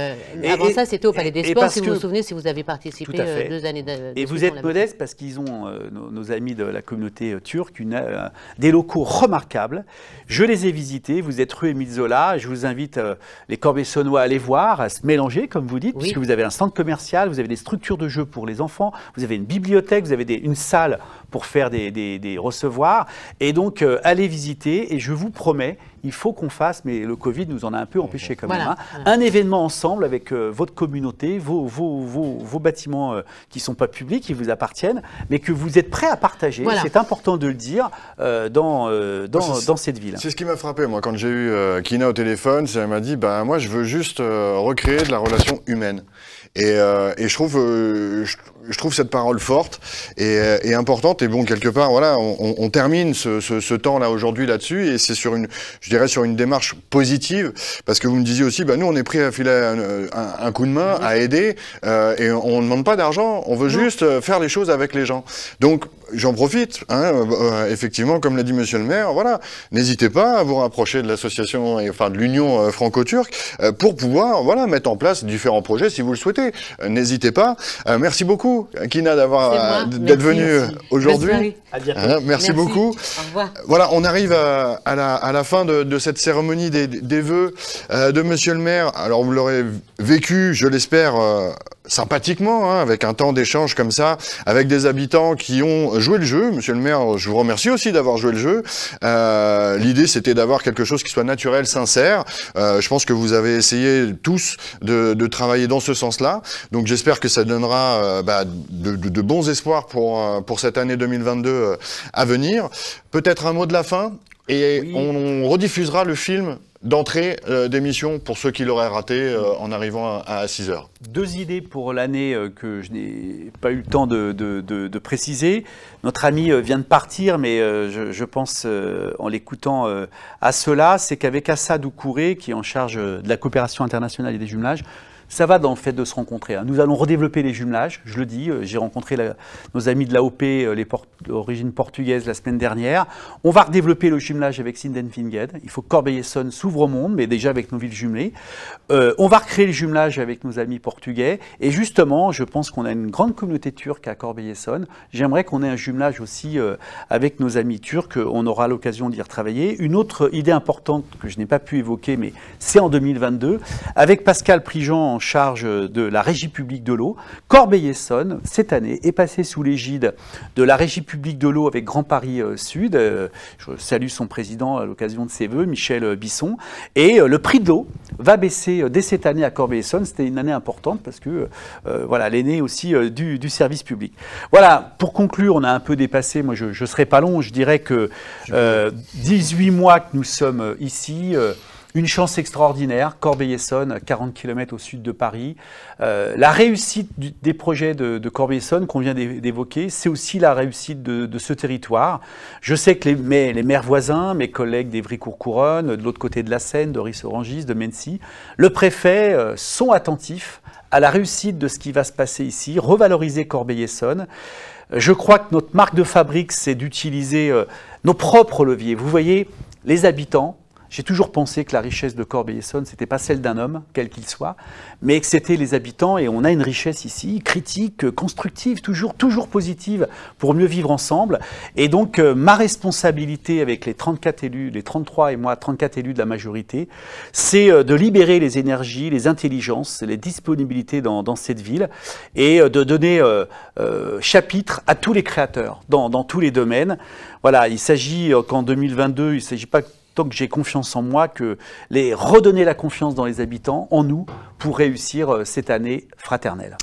avant ça, c'était au Palais des Sports, si vous vous souvenez, si vous avez participé deux années. De, et vous êtes modeste parce qu'ils ont, nos, amis de la communauté turque, une, des locaux remarquables. Je les ai visités. Vous êtes rue Emile Zola. Je vous invite vite euh, les corbeil à aller voir, à se mélanger, comme vous dites, puisque vous avez un centre commercial, vous avez des structures de jeux pour les enfants, vous avez une bibliothèque, vous avez une salle pour faire des, recevoirs. Et donc, euh, allez visiter et je vous promets, il faut qu'on fasse, mais le Covid nous en a un peu empêché quand même, hein. un événement ensemble avec euh, votre communauté, vos, vos, vos, bâtiments euh, qui ne sont pas publics, qui vous appartiennent, mais que vous êtes prêts à partager. C'est important de le dire dans, dans, cette ville. C'est ce qui m'a frappé, moi, quand j'ai eu Kina au téléphone, elle m'a dit, bah, moi, je veux juste recréer de la relation humaine. Et, je trouve, je trouve cette parole forte et, euh, et, importante. Et bon, quelque part, voilà, on, termine ce, temps-là aujourd'hui là-dessus. Et c'est sur une, je dirais, sur une démarche positive. Parce que vous me disiez aussi, bah, nous, on est pris à filer un, coup de main, à aider. Euh, et on ne demande pas d'argent. On veut juste euh, faire les choses avec les gens. Donc, j'en profite. Hein, effectivement, comme l'a dit monsieur le maire, voilà, n'hésitez pas à vous rapprocher de l'association, enfin, de l'Union franco-turque pour pouvoir, voilà, mettre en place différents projets si vous le souhaitez. n'hésitez pas. merci beaucoup. Kina, d'avoir euh, d'être venue aujourd'hui. Merci, hein, beaucoup. Voilà, on arrive à, la, fin de, cette cérémonie des, des vœux euh, de Monsieur le Maire. Alors vous l'aurez vécu, je l'espère, euh, sympathiquement, hein, avec un temps d'échange comme ça, avec des habitants qui ont joué le jeu. Monsieur le maire, je vous remercie aussi d'avoir joué le jeu. Euh, L'idée, c'était d'avoir quelque chose qui soit naturel, sincère. Euh, je pense que vous avez essayé tous de, de travailler dans ce sens-là. Donc j'espère que ça donnera euh, bah, de, de, bons espoirs pour, euh, pour cette année 2022 à venir. Peut-être un mot de la fin et on rediffusera le film d'entrée euh, d'émission pour ceux qui l'auraient raté euh, en arrivant à, 6 heures. Deux idées pour l'année euh, que je n'ai pas eu le temps de, préciser. Notre ami vient de partir, mais je, pense en l'écoutant à cela, c'est qu'avec Assad Kouré qui est en charge de la coopération internationale et des jumelages, ça va dans le fait de se rencontrer. Hein. Nous allons redévelopper les jumelages, je le dis. Euh, j'ai rencontré nos amis de l'AOP, euh, les origines portugaises, portugaise, la semaine dernière. On va redévelopper le jumelage avec Sindenfinged. Il faut que Corbeil-Essonne s'ouvre au monde, mais déjà avec nos villes jumelées. Euh, on va recréer le jumelage avec nos amis portugais. Et justement, je pense qu'on a une grande communauté turque à Corbeil-Essonne. J'aimerais qu'on ait un jumelage aussi avec nos amis turcs. On aura l'occasion d'y retravailler. Une autre idée importante que je n'ai pas pu évoquer, mais c'est en 2022, avec Pascal Prigent en charge de la régie publique de l'eau, Corbeil-Essonne, cette année, est passé sous l'égide de la régie publique de l'eau avec Grand Paris euh, Sud. Euh, je salue son président à l'occasion de ses voeux, Michel euh, Bisson. Et le prix de l'eau va baisser dès cette année à Corbeil-Essonne. C'était une année importante parce que voilà, l'aîné aussi du, service public. Voilà, pour conclure, on a un peu dépassé. Moi, je ne serai pas long. Je dirais que 18 mois que nous sommes ici. Une chance extraordinaire, Corbeil-Essonne, 40 km au sud de Paris. Euh, la réussite des projets de, de Corbeil-Essonne qu'on vient d'évoquer, c'est aussi la réussite de, ce territoire. Je sais que les, mes, les maires voisins, mes collègues d'Evry-Courcouronne, de l'autre côté de la Seine, de orangis de Mency, le préfet euh, sont attentifs à la réussite de ce qui va se passer ici, revaloriser Corbeil-Essonne. Je crois que notre marque de fabrique, c'est d'utiliser euh, nos propres leviers. Vous voyez, les habitants, j'ai toujours pensé que la richesse de Corbeil-Essonne, ce n'était pas celle d'un homme, quel qu'il soit, mais que c'était les habitants, et on a une richesse ici, critique, constructive, toujours, toujours positive, pour mieux vivre ensemble. Et donc, euh, ma responsabilité avec les 34 élus, les 33 et moi, 34 élus de la majorité, c'est euh, de libérer les énergies, les intelligences, les disponibilités dans, dans cette ville, et euh, de donner chapitre à tous les créateurs, dans, dans tous les domaines. Voilà, il s'agit qu'en 2022, il ne s'agit pas tant que j'ai confiance en moi, que les redonner la confiance dans les habitants, en nous, pour réussir euh, cette année fraternelle.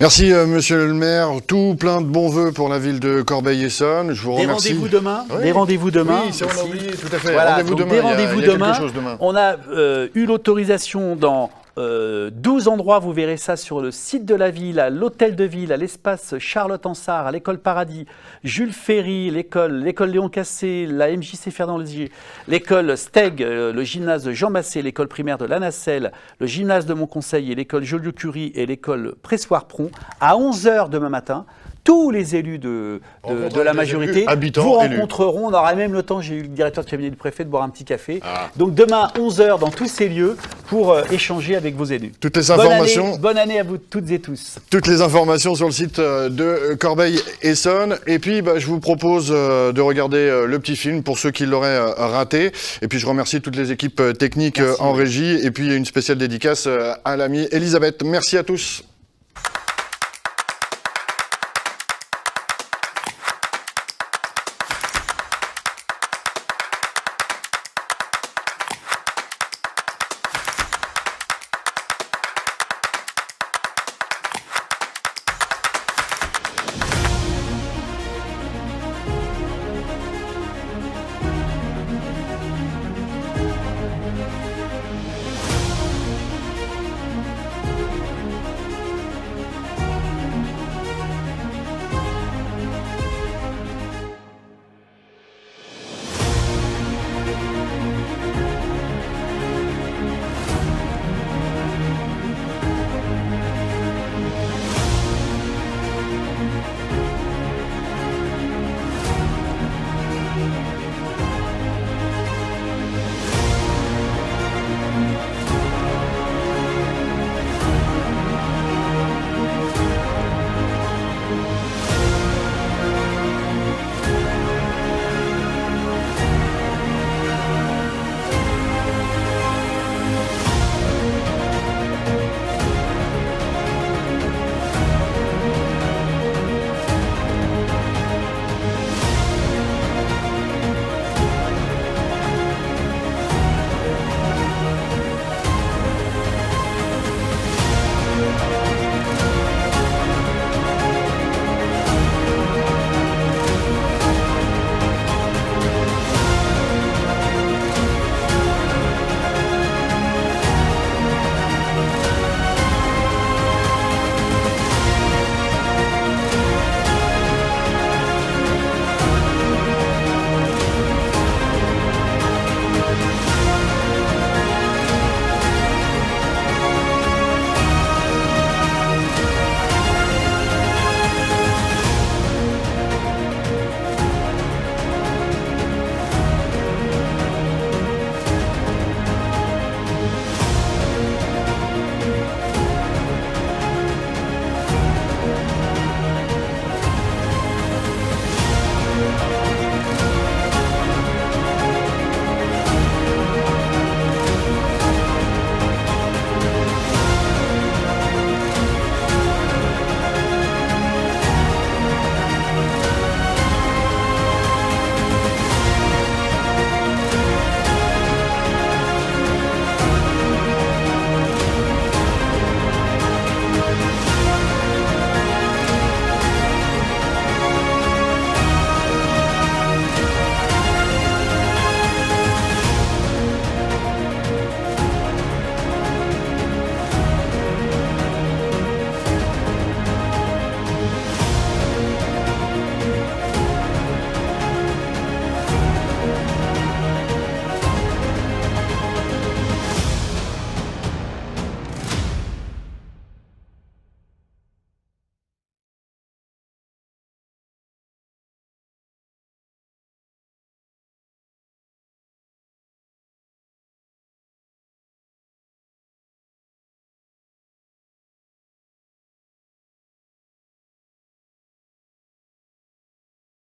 Merci, M. Euh, monsieur le maire. Tout plein de bons voeux pour la ville de Corbeil-Essonne. Je vous remercie. Des rendez-vous demain. Oui. Des rendez-vous demain. on a tout à fait. rendez-vous demain. rendez-vous demain. On a euh, eu l'autorisation dans 12 euh, endroits, vous verrez ça sur le site de la ville, à l'hôtel de ville, à l'espace Charlotte Ansart, à l'école Paradis, Jules Ferry, l'école, l'école Léon Cassé, la MJC Fernandez, l'école Steg, euh, le gymnase Jean Massé, l'école primaire de La Nacelle, le gymnase de Montconseil et l'école Joliot Curie et l'école Pressoir-Pron à 11h demain matin tous les élus de, de, la majorité vous rencontreront. On aura même le temps, j'ai eu le directeur de cabinet du préfet, de boire un petit café. Ah. Donc demain, 11h, dans tous ces lieux, pour euh, échanger avec vos élus. Toutes les informations. Bonne année, à vous toutes et tous. Toutes les informations sur le site euh, de euh, Corbeil-Essonne. Et puis, bah, je vous propose de regarder le petit film pour ceux qui l'auraient raté. Et puis, je remercie toutes les équipes techniques en régie. Et puis, une spéciale dédicace à l'ami Elisabeth. Merci à tous.